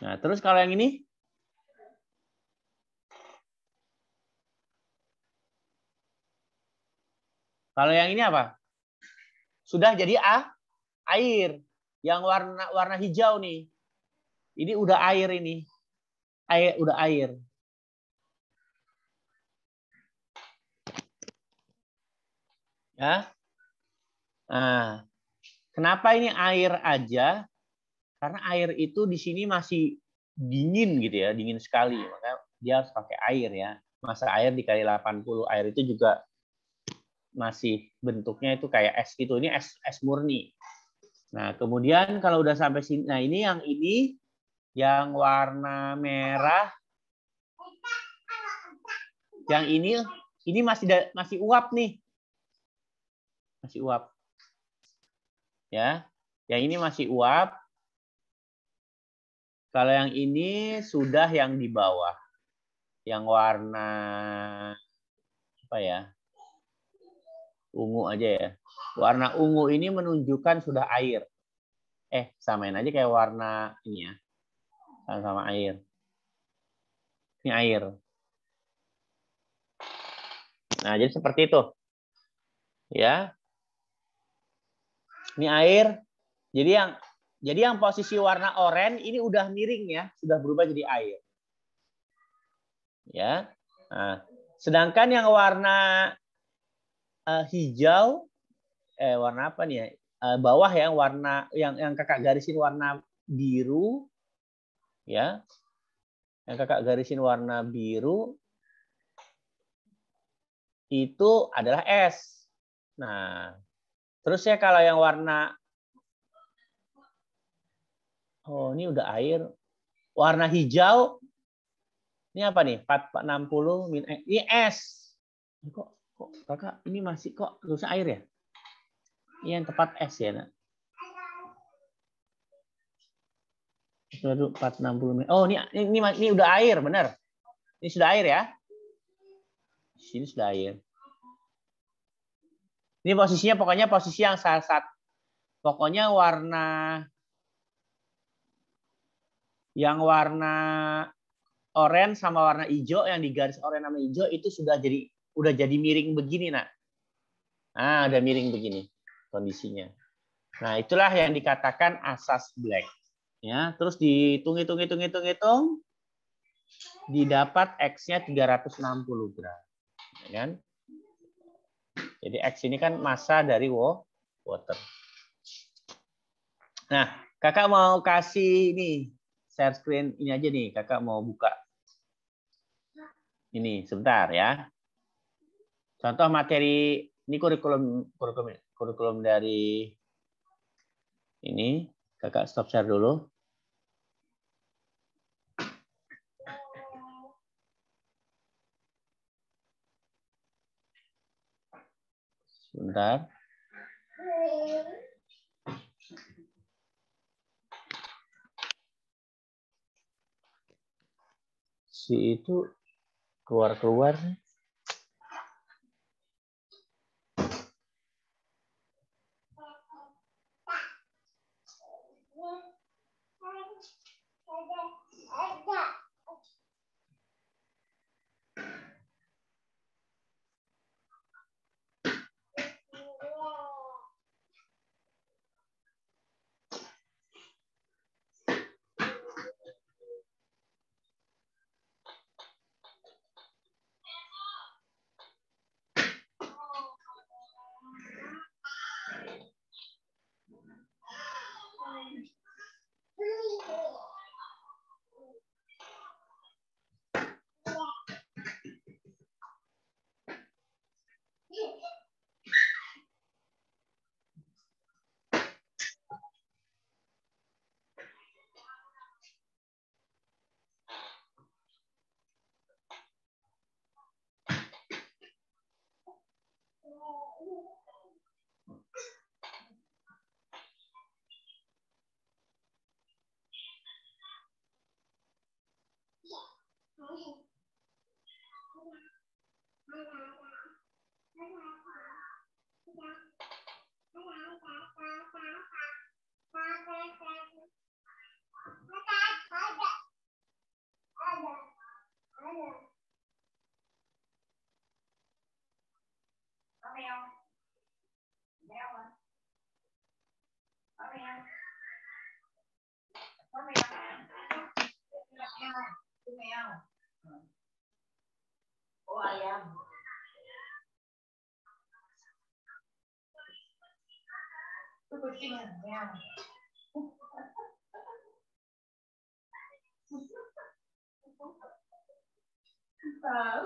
Nah, terus kalau yang ini Kalau yang ini apa? Sudah jadi A? air yang warna warna hijau nih. Ini udah air ini. Air udah air. Ya. Nah, kenapa ini air aja? Karena air itu di sini masih dingin gitu ya, dingin sekali. Maka dia harus pakai air ya. Masa air dikali 80 air itu juga masih bentuknya itu kayak es gitu. Ini es es murni. Nah, kemudian kalau udah sampai sini, nah ini yang ini yang warna merah. Yang ini ini masih da, masih uap nih. Masih uap. Ya. Yang ini masih uap. Kalau yang ini sudah yang di bawah. Yang warna apa ya? ungu aja ya. Warna ungu ini menunjukkan sudah air. Eh, samain aja kayak warna ini ya. Sama-sama air. Ini air. Nah, jadi seperti itu. Ya. Ini air. Jadi yang jadi yang posisi warna oranye ini udah miring ya, sudah berubah jadi air. Ya. Nah, sedangkan yang warna uh, hijau eh warna apa nih ya? Uh, bawah yang warna yang yang kakak garisin warna biru ya. Yang kakak garisin warna biru itu adalah S. Nah, terus ya kalau yang warna Oh, ini udah air. Warna hijau ini apa nih? 460 min eh, ini S. Kok kok kakak ini masih kok terus air ya? Ini yang tepat S ya nak? Aduh, 460 Oh ini, ini ini udah air bener. Ini sudah air ya? sini sudah air. Ini posisinya pokoknya posisi yang saat pokoknya warna yang warna oranye sama warna hijau yang digaris oranye sama hijau itu sudah jadi udah jadi miring begini nak. ah udah miring begini kondisinya. Nah, itulah yang dikatakan asas black. Ya, terus dihitung hitung hitung hitung hitung didapat x-nya 360 gram. Ya kan? Jadi x ini kan massa dari water. Nah, Kakak mau kasih ini share screen ini aja nih, Kakak mau buka. Ini sebentar ya. Contoh materi ini kurikulum kurikulum kurikulum dari ini kakak stop share dulu. Sebentar. Si itu keluar-keluar nih. Thank you. Cô nghe không? Cô ai em? Tôi có kinh hẳn nha. Ờ,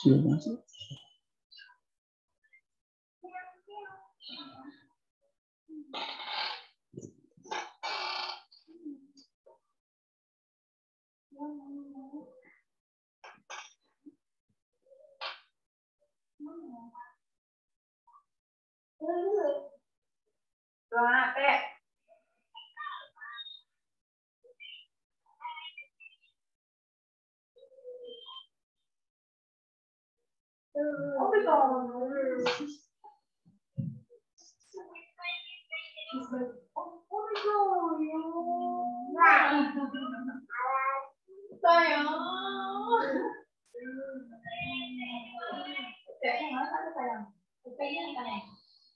Sudah masuk. Oh my god. He's like, oh, oh my god. Tayo. Thế em nói là phải làm. Thực này.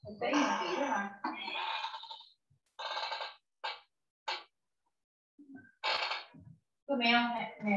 Thực tế là kỹ rồi mà. Tụi mèo nè, nè.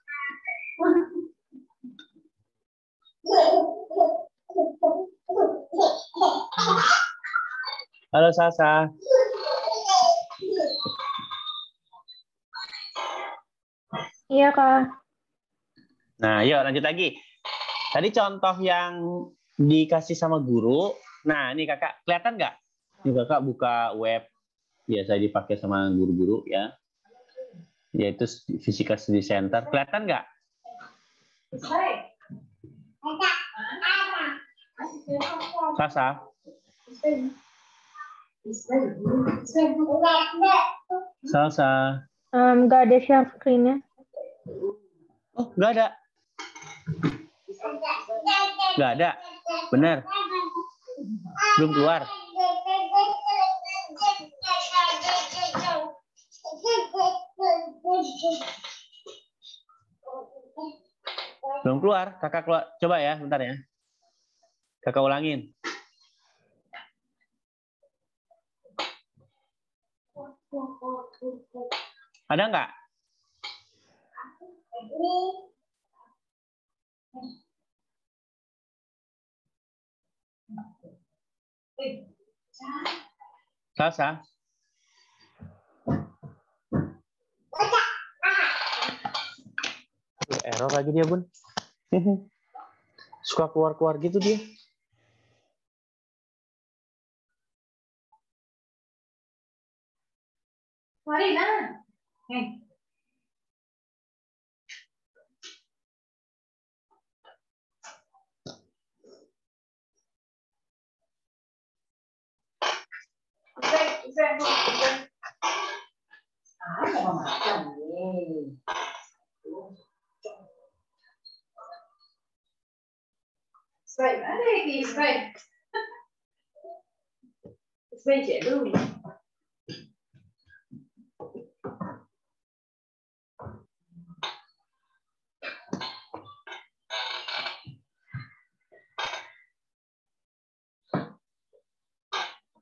Halo Sasa. Iya kak. Nah, yuk lanjut lagi. Tadi contoh yang dikasih sama guru. Nah, ini kakak kelihatan nggak? Ini kakak buka web biasa dipakai sama guru-guru ya. Yaitu Physical Study Center. Kelihatan nggak? Sasa. Salsa. Um, gak ada share screen-nya. Oh, gak ada. Gak ada. Benar. Belum keluar. Belum keluar. Kakak keluar. Coba ya, bentar ya. Kakak ulangin. Ada nggak? Sasa. Error lagi dia, Bun. Mm-hmm. Suka keluar-keluar gitu dia. mari Hey. Saya, saya, saya. Ah, mau makan nih. Spännande Gespräch. Das bin ich du.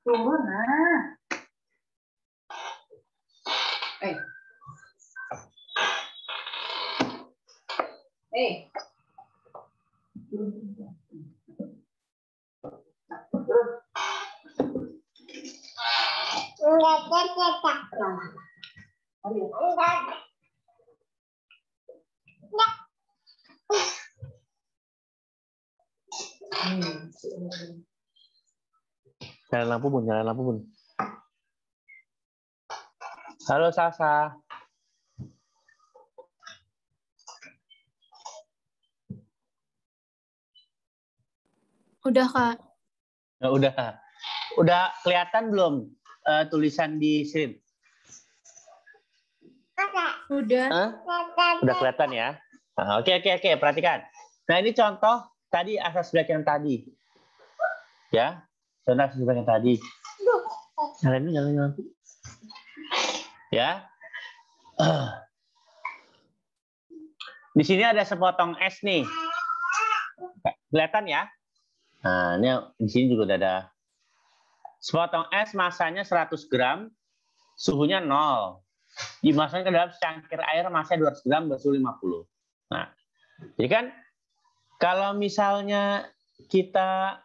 Đúng rồi mà. Ê. Ê. Nyalain lampu bun, nyalain lampu bun. Halo Sasa. Udah, Kak. Nah, udah, Kak. Udah kelihatan belum uh, tulisan di screen? Udah. Huh? Udah kelihatan ya? Ah, oke, oke, oke. Perhatikan. Nah, ini contoh tadi asas black yang tadi. Ya. Contoh asas black yang tadi. Nyalain ini, nyalain, nyalain. Ya. Uh. Di sini ada sepotong es nih. Kelihatan ya? Nah, ini di sini juga udah ada. Sepotong es masanya 100 gram, suhunya 0. Dimasukkan ke dalam cangkir air masanya 200 gram, bersuhu 50. Nah, jadi ya kan kalau misalnya kita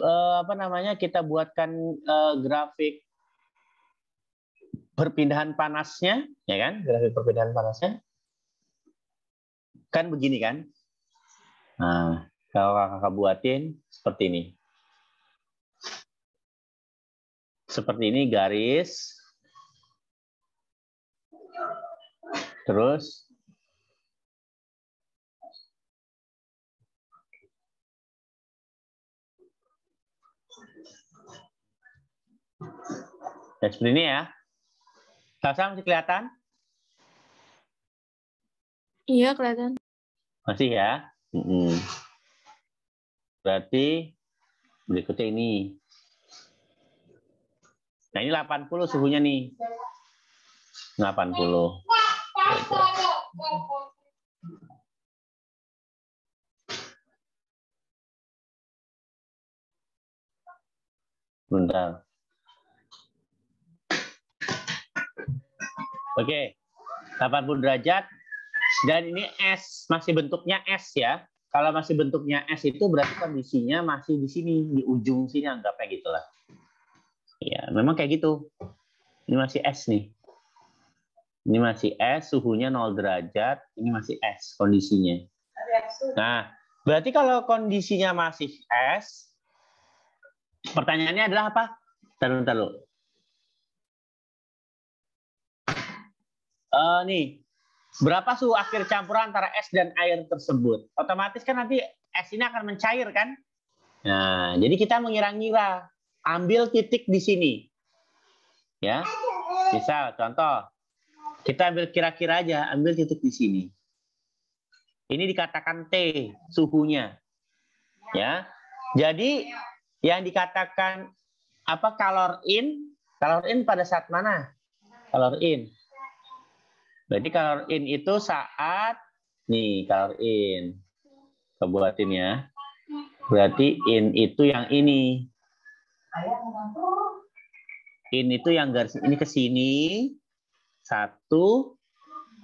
eh, apa namanya kita buatkan eh, grafik perpindahan panasnya, ya kan? Grafik perpindahan panasnya kan begini kan? Nah, kalau kakak buatin seperti ini. Seperti ini garis. Terus Ya, seperti ini ya. Sasa masih kelihatan? Iya, kelihatan. Masih ya? Mm -hmm. Berarti berikutnya ini. Nah ini 80 suhunya nih. 80. puluh Bentar. Oke, 80 derajat. Dan ini S, masih bentuknya S ya. Kalau masih bentuknya S itu berarti kondisinya masih di sini, di ujung sini anggapnya gitulah. Ya, memang kayak gitu. Ini masih S nih. Ini masih S, suhunya 0 derajat, ini masih S kondisinya. Nah, berarti kalau kondisinya masih S, pertanyaannya adalah apa? Tunggu-tunggu. Uh, eh, nih, berapa suhu akhir campuran antara es dan air tersebut. Otomatis kan nanti es ini akan mencair kan? Nah, jadi kita mengira-ngira, ambil titik di sini. Ya. Misal contoh, kita ambil kira-kira aja, ambil titik di sini. Ini dikatakan T suhunya. Ya. Jadi yang dikatakan apa color in? Color in pada saat mana? Color in Berarti color in itu saat nih color in. Kebuatin ya. Berarti in itu yang ini. In itu yang garis ini ke sini satu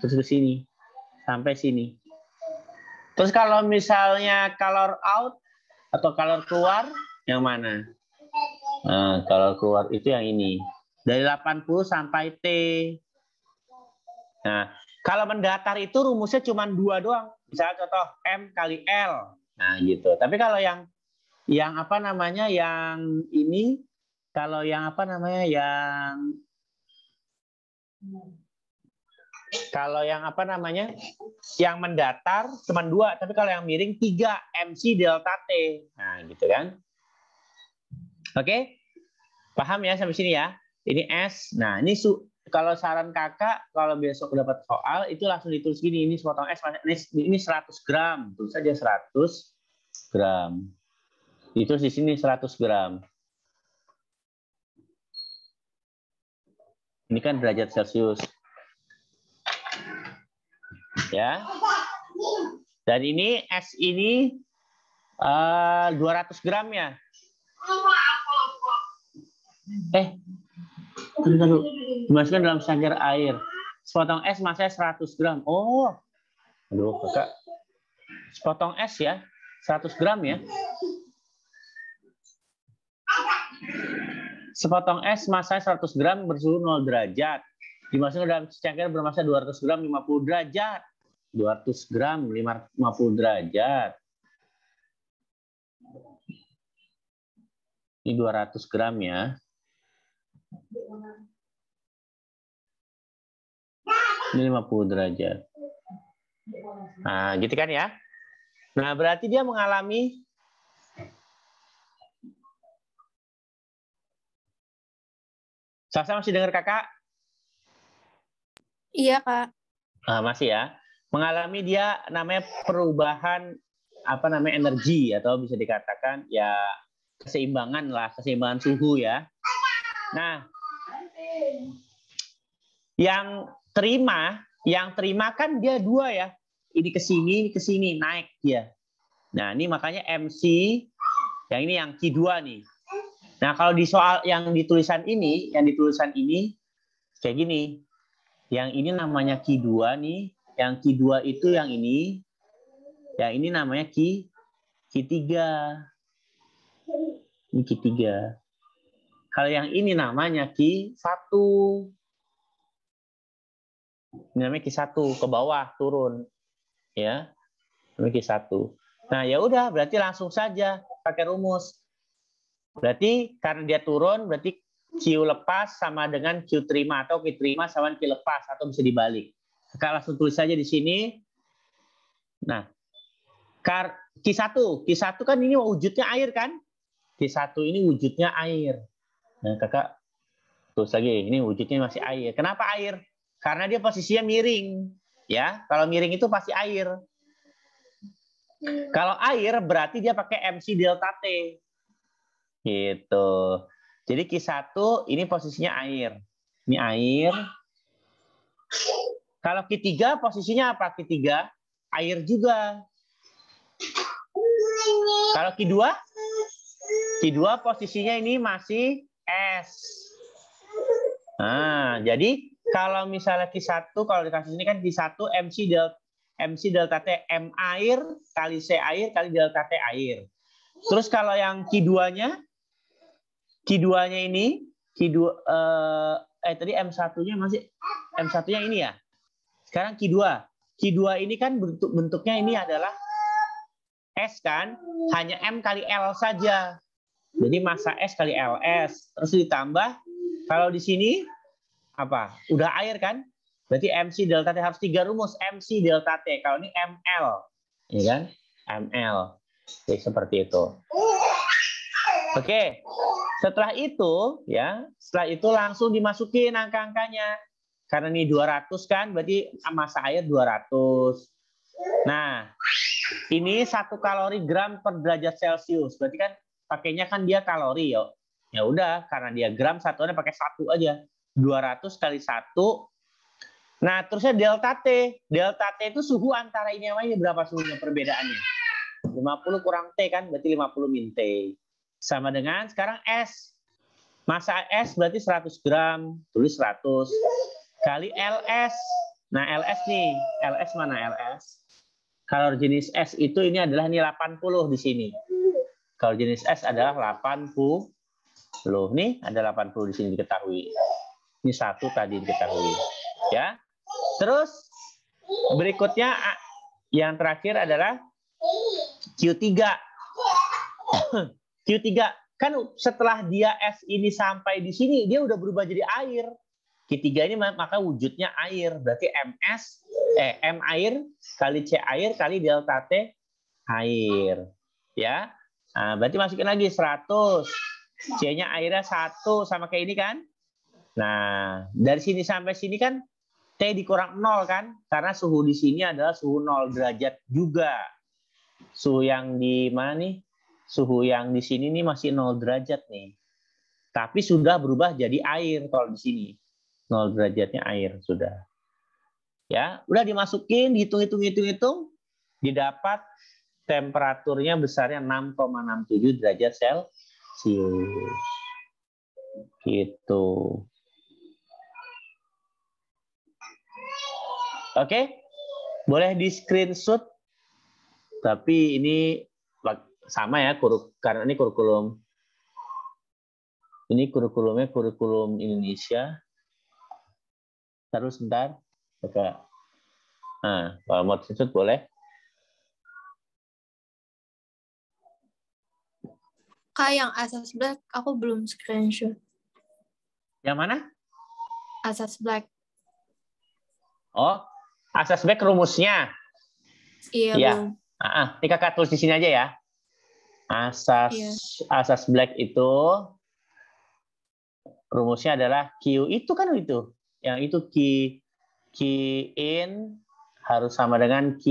terus ke sini sampai sini. Terus kalau misalnya color out atau color keluar yang mana? Nah, kalau keluar itu yang ini. Dari 80 sampai T. Nah, kalau mendatar itu rumusnya cuma dua doang. Misalnya contoh M kali L. Nah, gitu. Tapi kalau yang yang apa namanya yang ini kalau yang apa namanya yang kalau yang apa namanya yang mendatar cuma dua tapi kalau yang miring tiga MC delta T nah gitu kan oke paham ya sampai sini ya ini S nah ini su kalau saran kakak kalau besok dapat soal itu langsung ditulis gini ini sepotong es ini, ini 100 gram tulis saja 100 gram itu di sini 100 gram ini kan derajat celcius ya dan ini es ini uh, eh, 200 gram ya eh dimasukkan dalam sangkar air. Sepotong es masanya 100 gram. Oh, aduh kakak. Sepotong es ya, 100 gram ya. Sepotong es masanya 100 gram bersuhu 0 derajat. Dimasukkan dalam cangkir bermasa 200 gram 50 derajat. 200 gram 50 derajat. Ini 200 gram ya. Ini 50 derajat. Nah, gitu kan ya. Nah, berarti dia mengalami Sasa masih dengar kakak? Iya, Kak. Nah, masih ya. Mengalami dia namanya perubahan apa namanya energi atau bisa dikatakan ya keseimbangan lah, keseimbangan suhu ya. Nah, yang terima, yang terima kan dia dua ya. Ini ke sini, ini ke sini, naik dia. Nah, ini makanya MC, yang ini yang Q2 nih. Nah, kalau di soal yang ditulisan ini, yang ditulisan ini kayak gini. Yang ini namanya Q2 nih, yang Q2 itu yang ini. Yang ini namanya Q Q3. Ini Q3. Kalau yang ini namanya Q1. Namanya Q1 ke bawah turun. Ya. Namanya Q1. Nah, ya udah berarti langsung saja pakai rumus. Berarti karena dia turun berarti Q lepas sama dengan Q terima atau Q terima sama Q lepas atau bisa dibalik. Kita langsung tulis saja di sini. Nah, Q1, Q1 kan ini wujudnya air kan? Q1 ini wujudnya air. Nah, kakak terus lagi ini wujudnya masih air. Kenapa air? Karena dia posisinya miring, ya. Kalau miring itu pasti air. Kalau air berarti dia pakai MC delta T. Gitu. Jadi Q1 ini posisinya air. Ini air. Kalau Q3 posisinya apa? Q3 air juga. Kalau Q2? Q2 posisinya ini masih S. Nah, jadi kalau misalnya Q1, kalau dikasih ini kan Q1 MC delta, MC delta T M air kali C air kali delta T air. Terus kalau yang Q2-nya, Q2-nya ini, Q2, eh, eh tadi M1-nya masih, M1-nya ini ya. Sekarang Q2. Q2 ini kan bentuk bentuknya ini adalah S kan, hanya M kali L saja. Jadi masa S kali LS. Terus ditambah, kalau di sini, apa? Udah air kan? Berarti MC delta T harus tiga rumus. MC delta T. Kalau ini ML. Ya kan? ML. Jadi seperti itu. Oke, setelah itu ya, setelah itu langsung dimasukin angka-angkanya. Karena ini 200 kan, berarti masa air 200. Nah, ini satu kalori gram per derajat Celcius. Berarti kan pakainya kan dia kalori yo. Ya udah karena dia gram satuannya pakai satu aja. 200 kali satu. Nah, terusnya delta T. Delta T itu suhu antara ini sama ini berapa suhunya perbedaannya? 50 kurang T kan berarti 50 min T. Sama dengan sekarang S. Masa S berarti 100 gram, tulis 100. Kali LS. Nah, LS nih. LS mana LS? Kalau jenis S itu ini adalah ini 80 di sini. Kalau jenis S adalah 80. Loh, nih ada 80 di sini diketahui. Ini satu tadi diketahui. Ya. Terus berikutnya yang terakhir adalah Q3. Q3 kan setelah dia S ini sampai di sini dia udah berubah jadi air. Q Q3 ini maka wujudnya air. Berarti MS eh M air kali C air kali delta T air. Ya. Nah, berarti masukin lagi 100. C-nya akhirnya 1 sama kayak ini kan? Nah, dari sini sampai sini kan T dikurang 0 kan? Karena suhu di sini adalah suhu 0 derajat juga. Suhu yang di mana nih? Suhu yang di sini nih masih 0 derajat nih. Tapi sudah berubah jadi air kalau di sini. 0 derajatnya air sudah. Ya, udah dimasukin, dihitung-hitung-hitung-hitung, didapat temperaturnya besarnya 6,67 derajat Celcius. Gitu. Oke, okay? boleh di screenshot, tapi ini sama ya karena ini kurikulum. Ini kurikulumnya kurikulum Indonesia. Terus sebentar, Oke. Nah, kalau mau screenshot boleh. Kak, yang Asas Black aku belum screenshot. Yang mana? Asas Black. Oh, Asas Black rumusnya. Iya. Iya. Ah, ah. ini kakak tulis di sini aja ya. Asas iya. Asas Black itu rumusnya adalah Q itu kan itu. Yang itu Q, Q in harus sama dengan Q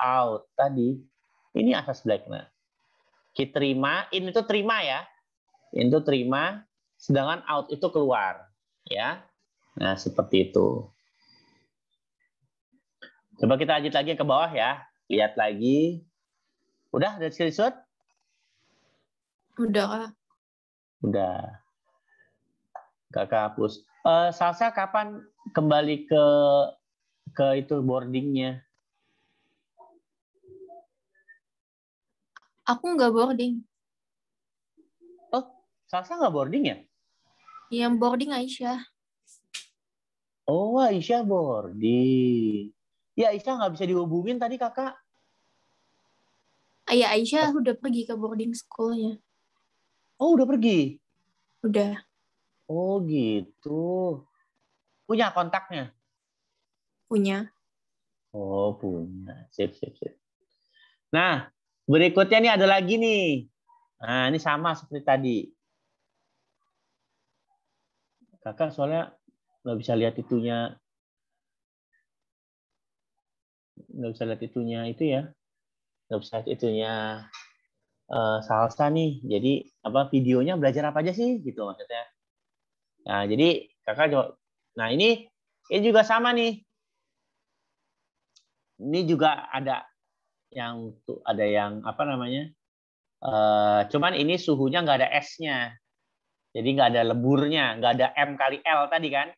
out tadi. Ini asas Black. Nah kita terima in itu terima ya in itu terima sedangkan out itu keluar ya nah seperti itu coba kita lanjut lagi ke bawah ya lihat lagi udah ada screenshot udah udah kakak hapus uh, Salsa kapan kembali ke ke itu boardingnya Aku nggak boarding. Oh, Salsa nggak boarding ya? Iya, boarding Aisyah. Oh, Aisyah boarding. Ya, Aisyah nggak bisa dihubungin tadi kakak. Ayah ya, Aisyah udah pergi ke boarding schoolnya. Oh, udah pergi? Udah. Oh, gitu. Punya kontaknya? Punya. Oh, punya. Sip, sip, sip. Nah, Berikutnya ini ada lagi nih. Nah, ini sama seperti tadi. Kakak soalnya nggak bisa lihat itunya. Nggak bisa lihat itunya itu ya. Nggak bisa lihat itunya uh, salsa nih. Jadi apa videonya belajar apa aja sih gitu maksudnya. Nah, jadi kakak coba. Nah, ini ini juga sama nih. Ini juga ada yang ada yang apa namanya uh, cuman ini suhunya nggak ada esnya, jadi nggak ada leburnya nggak ada M kali L tadi kan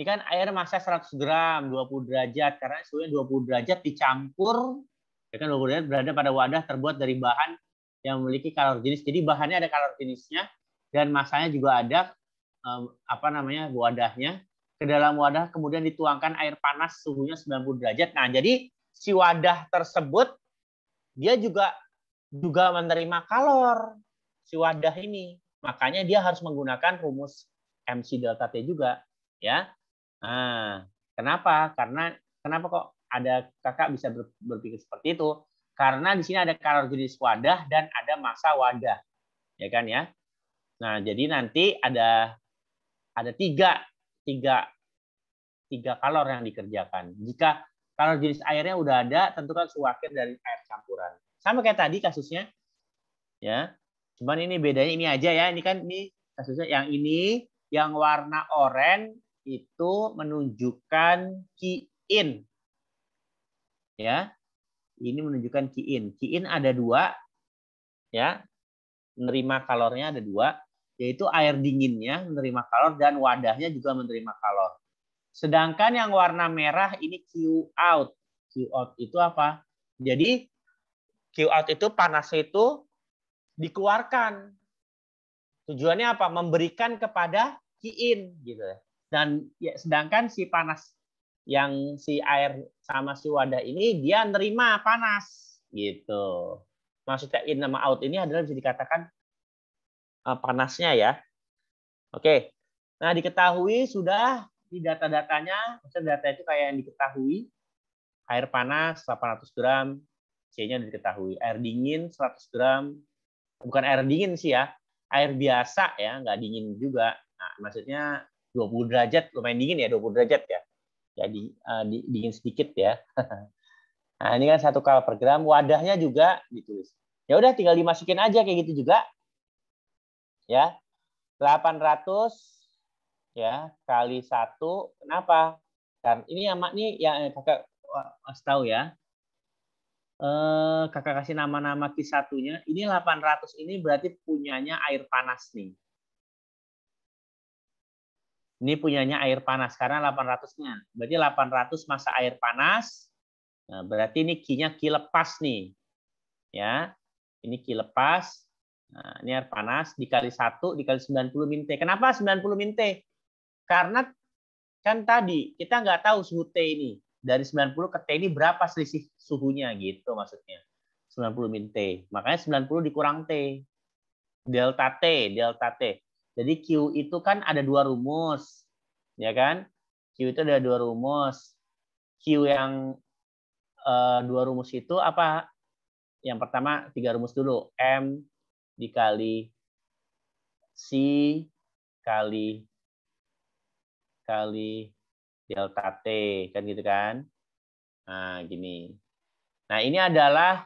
ini kan air masa 100 gram 20 derajat karena suhunya 20 derajat dicampur ya kan 20 derajat berada pada wadah terbuat dari bahan yang memiliki kalor jenis jadi bahannya ada kalor jenisnya dan masanya juga ada um, apa namanya wadahnya ke dalam wadah kemudian dituangkan air panas suhunya 90 derajat nah jadi si wadah tersebut dia juga juga menerima kalor si wadah ini. Makanya dia harus menggunakan rumus MC delta T juga, ya. Nah, kenapa? Karena kenapa kok ada kakak bisa berpikir seperti itu? Karena di sini ada kalor jenis wadah dan ada massa wadah, ya kan ya. Nah, jadi nanti ada ada tiga tiga tiga kalor yang dikerjakan. Jika kalau jenis airnya udah ada, tentu tentukan akhir dari air campuran. Sama kayak tadi kasusnya. Ya. Cuman ini bedanya ini aja ya. Ini kan ini kasusnya yang ini yang warna oranye itu menunjukkan ki-in, Ya. Ini menunjukkan ki-in. Ki-in ada dua. Ya. Menerima kalornya ada dua, yaitu air dinginnya menerima kalor dan wadahnya juga menerima kalor. Sedangkan yang warna merah ini Q out. Q out itu apa? Jadi Q out itu panasnya itu dikeluarkan. Tujuannya apa? Memberikan kepada Q in gitu. Dan ya, sedangkan si panas yang si air sama si wadah ini dia nerima panas gitu. Maksudnya in sama out ini adalah bisa dikatakan eh, panasnya ya. Oke. Nah, diketahui sudah di data-datanya, maksudnya data itu kayak yang diketahui, air panas 800 gram, C-nya diketahui, air dingin 100 gram, bukan air dingin sih ya, air biasa ya, nggak dingin juga. Nah, maksudnya 20 derajat, lumayan dingin ya, 20 derajat ya. Jadi uh, dingin sedikit ya. nah, ini kan satu kal per gram, wadahnya juga ditulis. Ya udah tinggal dimasukin aja kayak gitu juga. Ya. 800 ya kali satu kenapa dan ini yang mak nih yang eh, kakak harus tahu ya eh, kakak kasih nama-nama kisatunya. satunya ini 800 ini berarti punyanya air panas nih ini punyanya air panas karena 800-nya. Berarti 800 masa air panas. Nah, berarti ini kinya ki lepas nih. Ya. Ini ki lepas. Nah, ini air panas dikali satu, dikali 90 puluh Kenapa 90 puluh karena kan tadi kita nggak tahu suhu T ini. Dari 90 ke T ini berapa selisih suhunya gitu maksudnya. 90 min T. Makanya 90 dikurang T. Delta T, delta T. Jadi Q itu kan ada dua rumus. Ya kan? Q itu ada dua rumus. Q yang e, dua rumus itu apa? Yang pertama tiga rumus dulu. M dikali C kali kali delta T, kan gitu kan? Nah, gini. Nah, ini adalah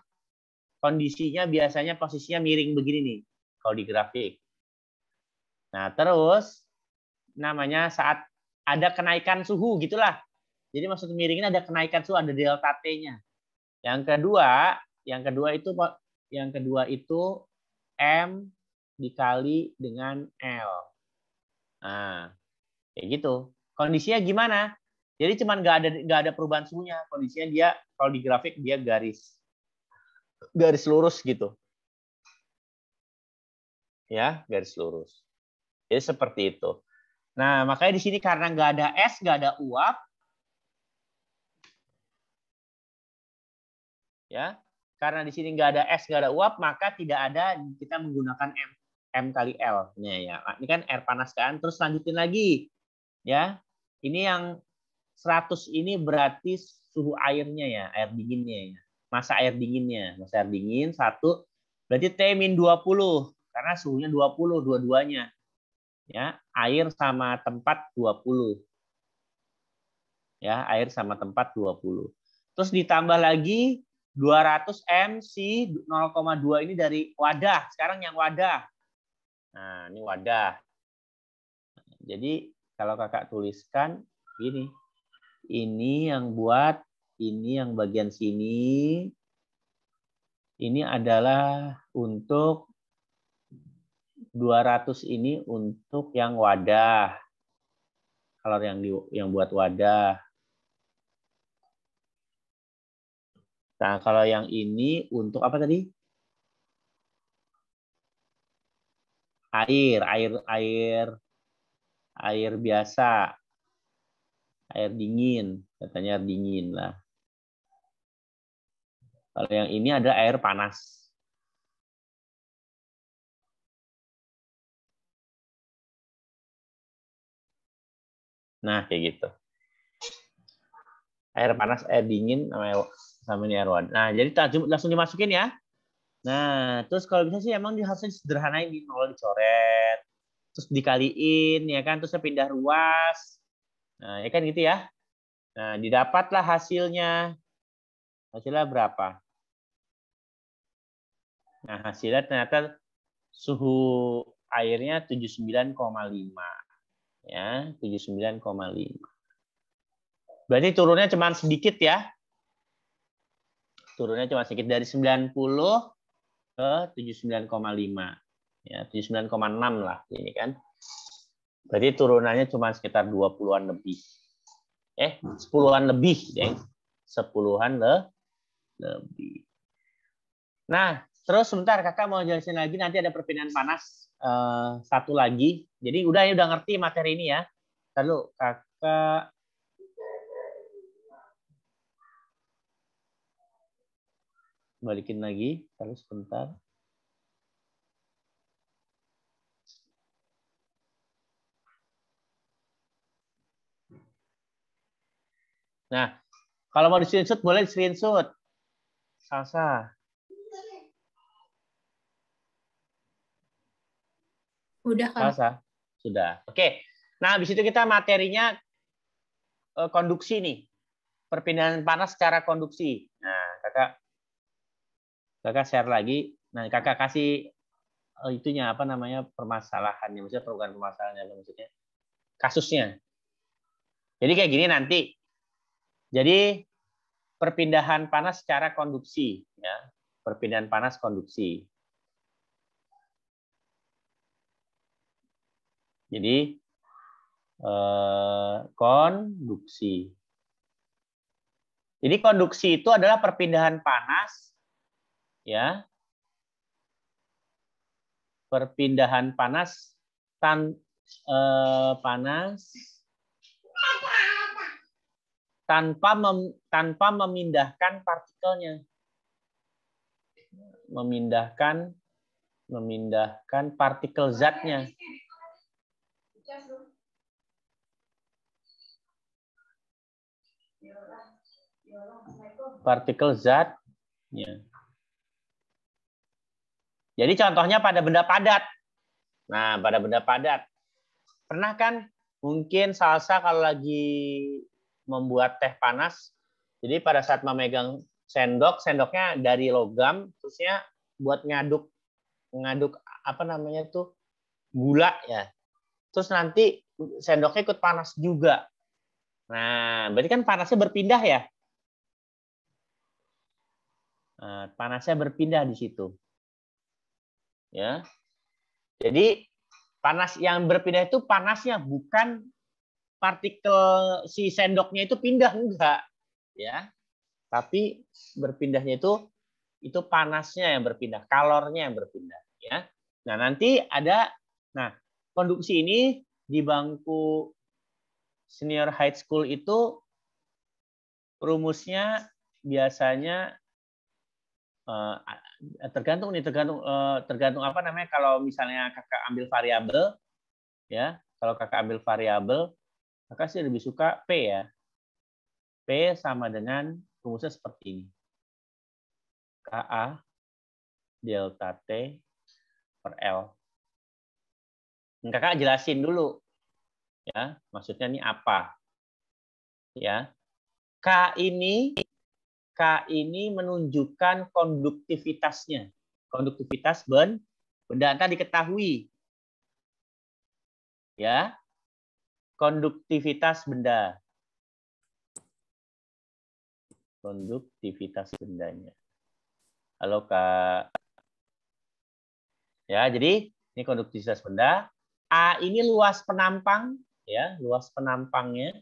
kondisinya biasanya posisinya miring begini nih, kalau di grafik. Nah, terus namanya saat ada kenaikan suhu gitulah. Jadi maksud miringin ada kenaikan suhu, ada delta T-nya. Yang kedua, yang kedua itu yang kedua itu M dikali dengan L. Nah, kayak gitu. Kondisinya gimana? Jadi cuman nggak ada nggak ada perubahan suhunya. Kondisinya dia kalau di grafik dia garis garis lurus gitu. Ya, garis lurus. Jadi seperti itu. Nah, makanya di sini karena nggak ada es, nggak ada uap, ya karena di sini nggak ada es nggak ada uap, maka tidak ada kita menggunakan M, M kali L. Nya ya. Ini kan air panas kan, terus lanjutin lagi ya ini yang 100 ini berarti suhu airnya ya air dinginnya ya masa air dinginnya masa air dingin satu berarti t min 20 karena suhunya 20 dua-duanya ya air sama tempat 20 ya air sama tempat 20 terus ditambah lagi 200 mc 0,2 ini dari wadah sekarang yang wadah nah ini wadah jadi kalau kakak tuliskan gini, ini yang buat, ini yang bagian sini, ini adalah untuk 200 ini untuk yang wadah. Kalau yang di, yang buat wadah. Nah, kalau yang ini untuk apa tadi? Air, air, air air biasa, air dingin, katanya air dingin lah. Kalau yang ini ada air panas. Nah, kayak gitu. Air panas, air dingin, sama, air, sama ini air wadah. Nah, jadi langsung dimasukin ya. Nah, terus kalau bisa sih emang harusnya sederhanain kalau dicoret terus dikaliin ya kan terus pindah ruas nah ya kan gitu ya nah didapatlah hasilnya hasilnya berapa nah hasilnya ternyata suhu airnya 79,5 ya 79,5 berarti turunnya cuma sedikit ya turunnya cuma sedikit dari 90 ke 79,5 ya 79,6 lah ini kan. Berarti turunannya cuma sekitar 20-an lebih. Eh, 10-an hmm. lebih, deh. 10-an le lebih. Nah, terus sebentar Kakak mau jelasin lagi nanti ada perpindahan panas eh, satu lagi. Jadi udah ya udah ngerti materi ini ya. Lalu Kakak balikin lagi, terus sebentar. Nah, kalau mau di screenshot boleh di screenshot. Salsa. Udah kan? Salsa. Sudah. Oke. Nah, habis itu kita materinya eh, konduksi nih. Perpindahan panas secara konduksi. Nah, Kakak Kakak share lagi. Nah, Kakak kasih eh, itunya apa namanya permasalahannya, maksudnya perubahan permasalahannya maksudnya kasusnya. Jadi kayak gini nanti jadi perpindahan panas secara konduksi, ya. perpindahan panas konduksi. Jadi eh, konduksi. Jadi konduksi itu adalah perpindahan panas, ya, perpindahan panas tan, eh, panas tanpa mem, tanpa memindahkan partikelnya. Memindahkan memindahkan partikel zatnya. Partikel zatnya. Jadi contohnya pada benda padat. Nah, pada benda padat. Pernah kan mungkin salsa kalau lagi membuat teh panas. Jadi pada saat memegang sendok, sendoknya dari logam, terusnya buat ngaduk ngaduk apa namanya tuh gula ya. Terus nanti sendoknya ikut panas juga. Nah, berarti kan panasnya berpindah ya. Nah, panasnya berpindah di situ. Ya. Jadi panas yang berpindah itu panasnya bukan partikel si sendoknya itu pindah enggak ya tapi berpindahnya itu itu panasnya yang berpindah kalornya yang berpindah ya nah nanti ada nah konduksi ini di bangku senior high school itu rumusnya biasanya eh, tergantung nih tergantung eh, tergantung apa namanya kalau misalnya kakak ambil variabel ya kalau kakak ambil variabel maka saya lebih suka P ya. P sama dengan rumusnya seperti ini. KA delta T per L. Dan kakak jelasin dulu. ya Maksudnya ini apa. ya K ini K ini menunjukkan konduktivitasnya. Konduktivitas ben, benda diketahui. Ya, konduktivitas benda. Konduktivitas bendanya. Halo Kak. Ya, jadi ini konduktivitas benda. A ini luas penampang, ya, luas penampangnya.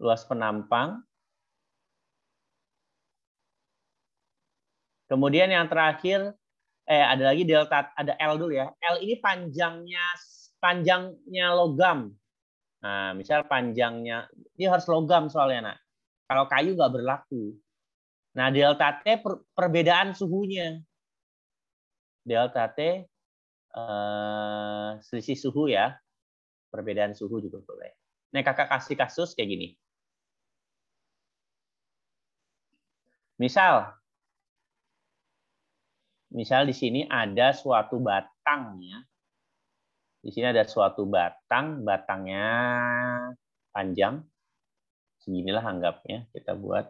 Luas penampang. Kemudian yang terakhir eh ada lagi delta ada L dulu ya. L ini panjangnya panjangnya logam. Nah, misal panjangnya, ini harus logam soalnya, nak. Kalau kayu nggak berlaku. Nah, delta T per, perbedaan suhunya. Delta T eh, selisih suhu ya. Perbedaan suhu juga boleh. Nah, kakak kasih kasus kayak gini. Misal, misal di sini ada suatu batang ya, di sini ada suatu batang, batangnya panjang. Seginilah anggapnya kita buat.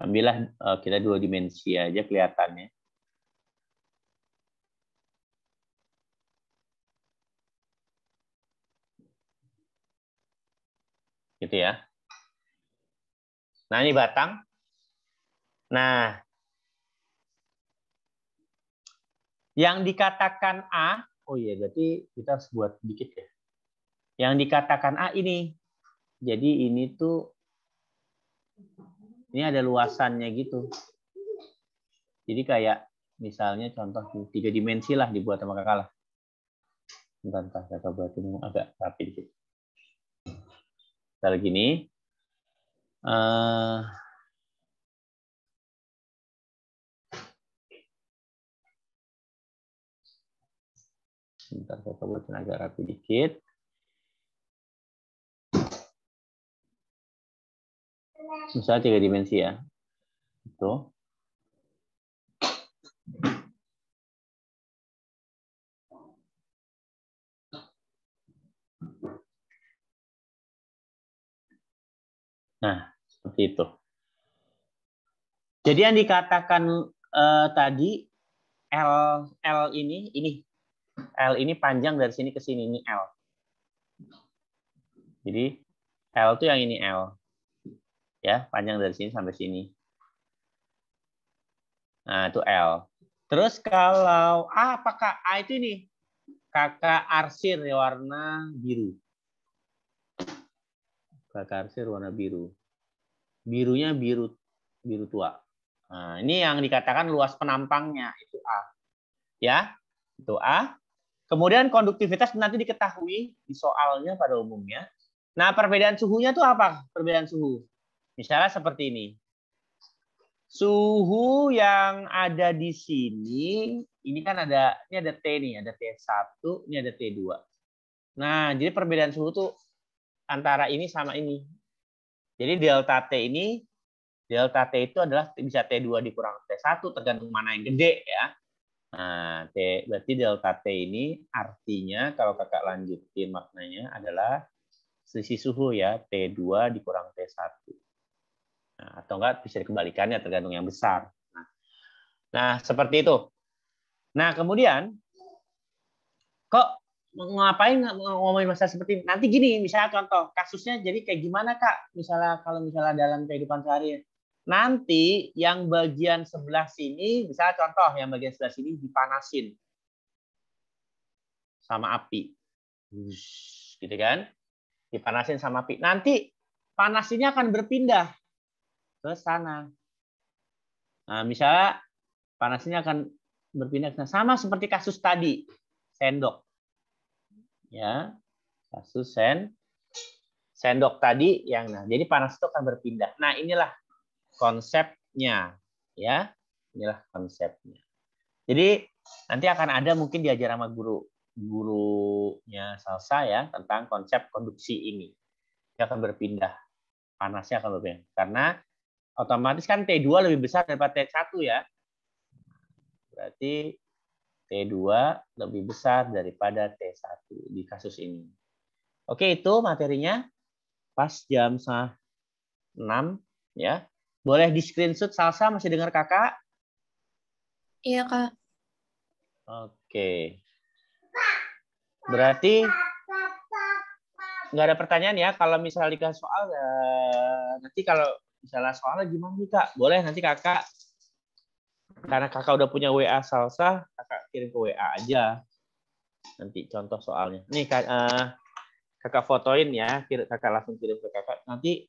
Ambillah eh, kita dua dimensi aja kelihatannya. Gitu ya. Nah, ini batang. Nah, yang dikatakan A Oh iya, berarti kita harus buat dikit ya. Yang dikatakan A ini. Jadi ini tuh ini ada luasannya gitu. Jadi kayak misalnya contoh tiga dimensi lah dibuat sama kakak lah. Bentar, bentar kakak ini agak rapi dikit. Kalau gini, uh, eh, sebentar saya coba tenaga rapi dikit. Misalnya tiga dimensi ya. Itu. Nah, seperti itu. Jadi yang dikatakan eh, tadi L L ini ini L ini panjang dari sini ke sini, ini L. Jadi L itu yang ini L. Ya, panjang dari sini sampai sini. Nah, itu L. Terus kalau A ah, apakah A ah, itu ini? Kakak arsir warna biru. Kakak arsir warna biru. Birunya biru biru tua. Nah, ini yang dikatakan luas penampangnya itu A. Ya, itu A. Kemudian konduktivitas nanti diketahui di soalnya pada umumnya. Nah, perbedaan suhunya itu apa? Perbedaan suhu. Misalnya seperti ini. Suhu yang ada di sini, ini kan ada ini ada T nih, ada T1, ini ada T2. Nah, jadi perbedaan suhu tuh antara ini sama ini. Jadi delta T ini delta T itu adalah bisa T2 dikurang T1 tergantung mana yang gede ya. Nah, T, berarti delta T ini artinya kalau kakak lanjutin maknanya adalah sisi suhu ya, T2 dikurang T1. Nah, atau enggak bisa dikembalikannya tergantung yang besar. Nah, nah seperti itu. Nah, kemudian kok ngapain ngomongin masalah seperti ini? Nanti gini, misalnya contoh, kasusnya jadi kayak gimana Kak? Misalnya kalau misalnya dalam kehidupan sehari Nanti yang bagian sebelah sini, bisa contoh yang bagian sebelah sini dipanasin sama api. gitu kan? Dipanasin sama api. Nanti panasnya akan berpindah ke sana. Nah, misalnya panasnya akan berpindah ke sana. Sama seperti kasus tadi, sendok. Ya, kasus sen sendok tadi yang nah jadi panas itu akan berpindah. Nah, inilah konsepnya ya inilah konsepnya jadi nanti akan ada mungkin diajar sama guru gurunya salsa ya tentang konsep konduksi ini dia akan berpindah panasnya akan berpindah karena otomatis kan T2 lebih besar daripada T1 ya berarti T2 lebih besar daripada T1 di kasus ini oke itu materinya pas jam 6 ya boleh di screenshot Salsa masih dengar kakak? Iya kak. Oke. Berarti nggak ada pertanyaan ya kalau misalnya dikasih soal eh, nanti kalau misalnya soalnya gimana nih kak? Boleh nanti kakak karena kakak udah punya WA Salsa, kakak kirim ke WA aja nanti contoh soalnya. Nih kak, uh, kakak fotoin ya, kakak langsung kirim ke kakak. Nanti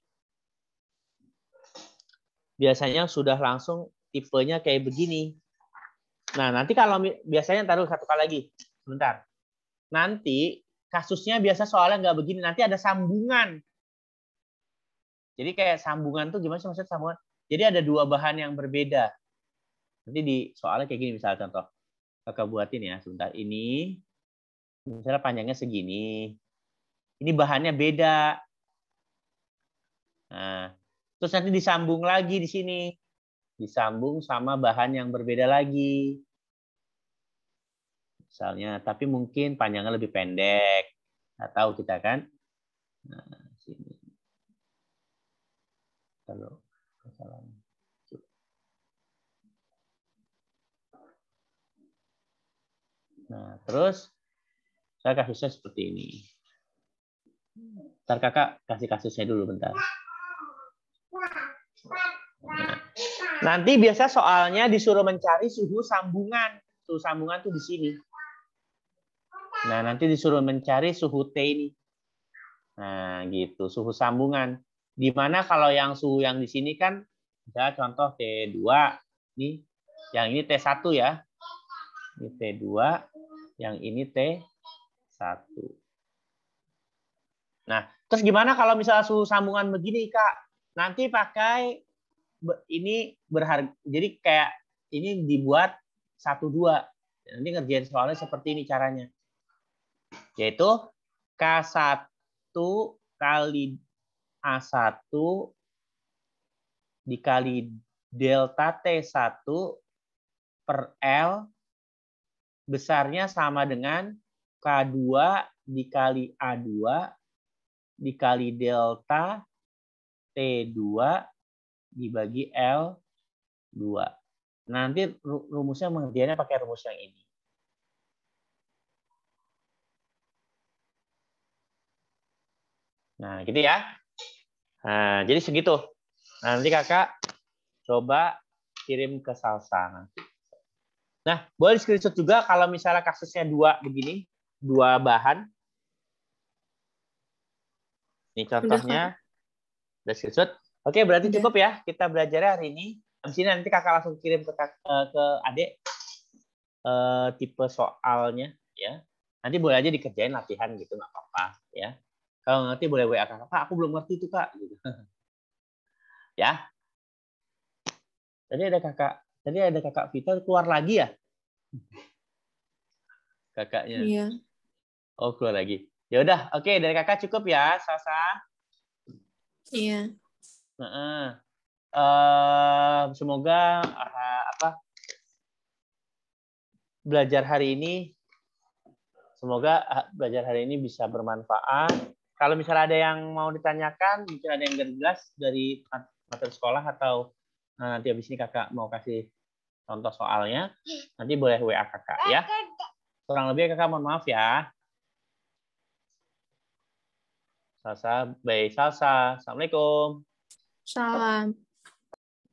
biasanya sudah langsung tipenya kayak begini. Nah, nanti kalau biasanya taruh satu kali lagi. sebentar. Nanti kasusnya biasa soalnya nggak begini. Nanti ada sambungan. Jadi kayak sambungan tuh gimana sih maksudnya sambungan? Jadi ada dua bahan yang berbeda. Nanti di soalnya kayak gini misalnya contoh. Kakak buatin ya sebentar. Ini misalnya panjangnya segini. Ini bahannya beda. Nah, terus nanti disambung lagi di sini. Disambung sama bahan yang berbeda lagi. Misalnya, tapi mungkin panjangnya lebih pendek. Nggak tahu kita kan. Nah, sini. Kalau kesalahan. Nah, terus saya kasusnya seperti ini. Ntar kakak kasih kasusnya dulu bentar. Nanti biasa soalnya disuruh mencari suhu sambungan. Suhu sambungan tuh di sini. Nah, nanti disuruh mencari suhu T ini. Nah, gitu. Suhu sambungan. Dimana kalau yang suhu yang di sini kan, ya contoh T2. Ini, yang ini T1 ya. Ini T2. Yang ini T1. Nah, terus gimana kalau misalnya suhu sambungan begini, Kak? nanti pakai ini berharga jadi kayak ini dibuat satu dua nanti ngerjain soalnya seperti ini caranya yaitu K1 kali A1 dikali delta T1 per L besarnya sama dengan K2 dikali A2 dikali delta T2 dibagi L2. Nanti rumusnya mengerjainnya pakai rumus yang ini. Nah, gitu ya. Nah, jadi segitu. Nanti kakak coba kirim ke Salsa. Nah, boleh di screenshot juga kalau misalnya kasusnya dua begini, dua bahan. Ini contohnya. Udah screenshot. Oke, berarti iya. cukup ya kita belajar hari ini. di ini nanti kakak langsung kirim ke kak, eh, ke adik uh, tipe soalnya ya. Nanti boleh aja dikerjain latihan gitu nggak apa-apa ya. Kalau nanti boleh WA kakak, Kak, aku belum ngerti itu Kak gitu. ya. Tadi ada kakak, tadi ada kakak Vita keluar lagi ya? Kakaknya. Iya. Oh, keluar lagi. Ya udah, oke dari kakak cukup ya, Sasa. Iya. Nah, uh, semoga uh, apa belajar hari ini semoga uh, belajar hari ini bisa bermanfaat. Kalau misalnya ada yang mau ditanyakan, mungkin ada yang gak jelas dari materi sekolah atau uh, nanti habis ini kakak mau kasih contoh soalnya, nanti boleh WA kakak ya. Kurang lebih kakak mohon maaf ya. Salsa by Salsa. Assalamualaikum. Salam.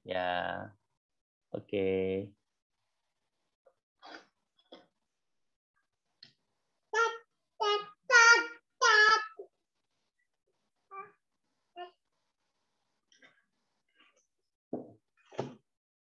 Ya. Oke. Okay.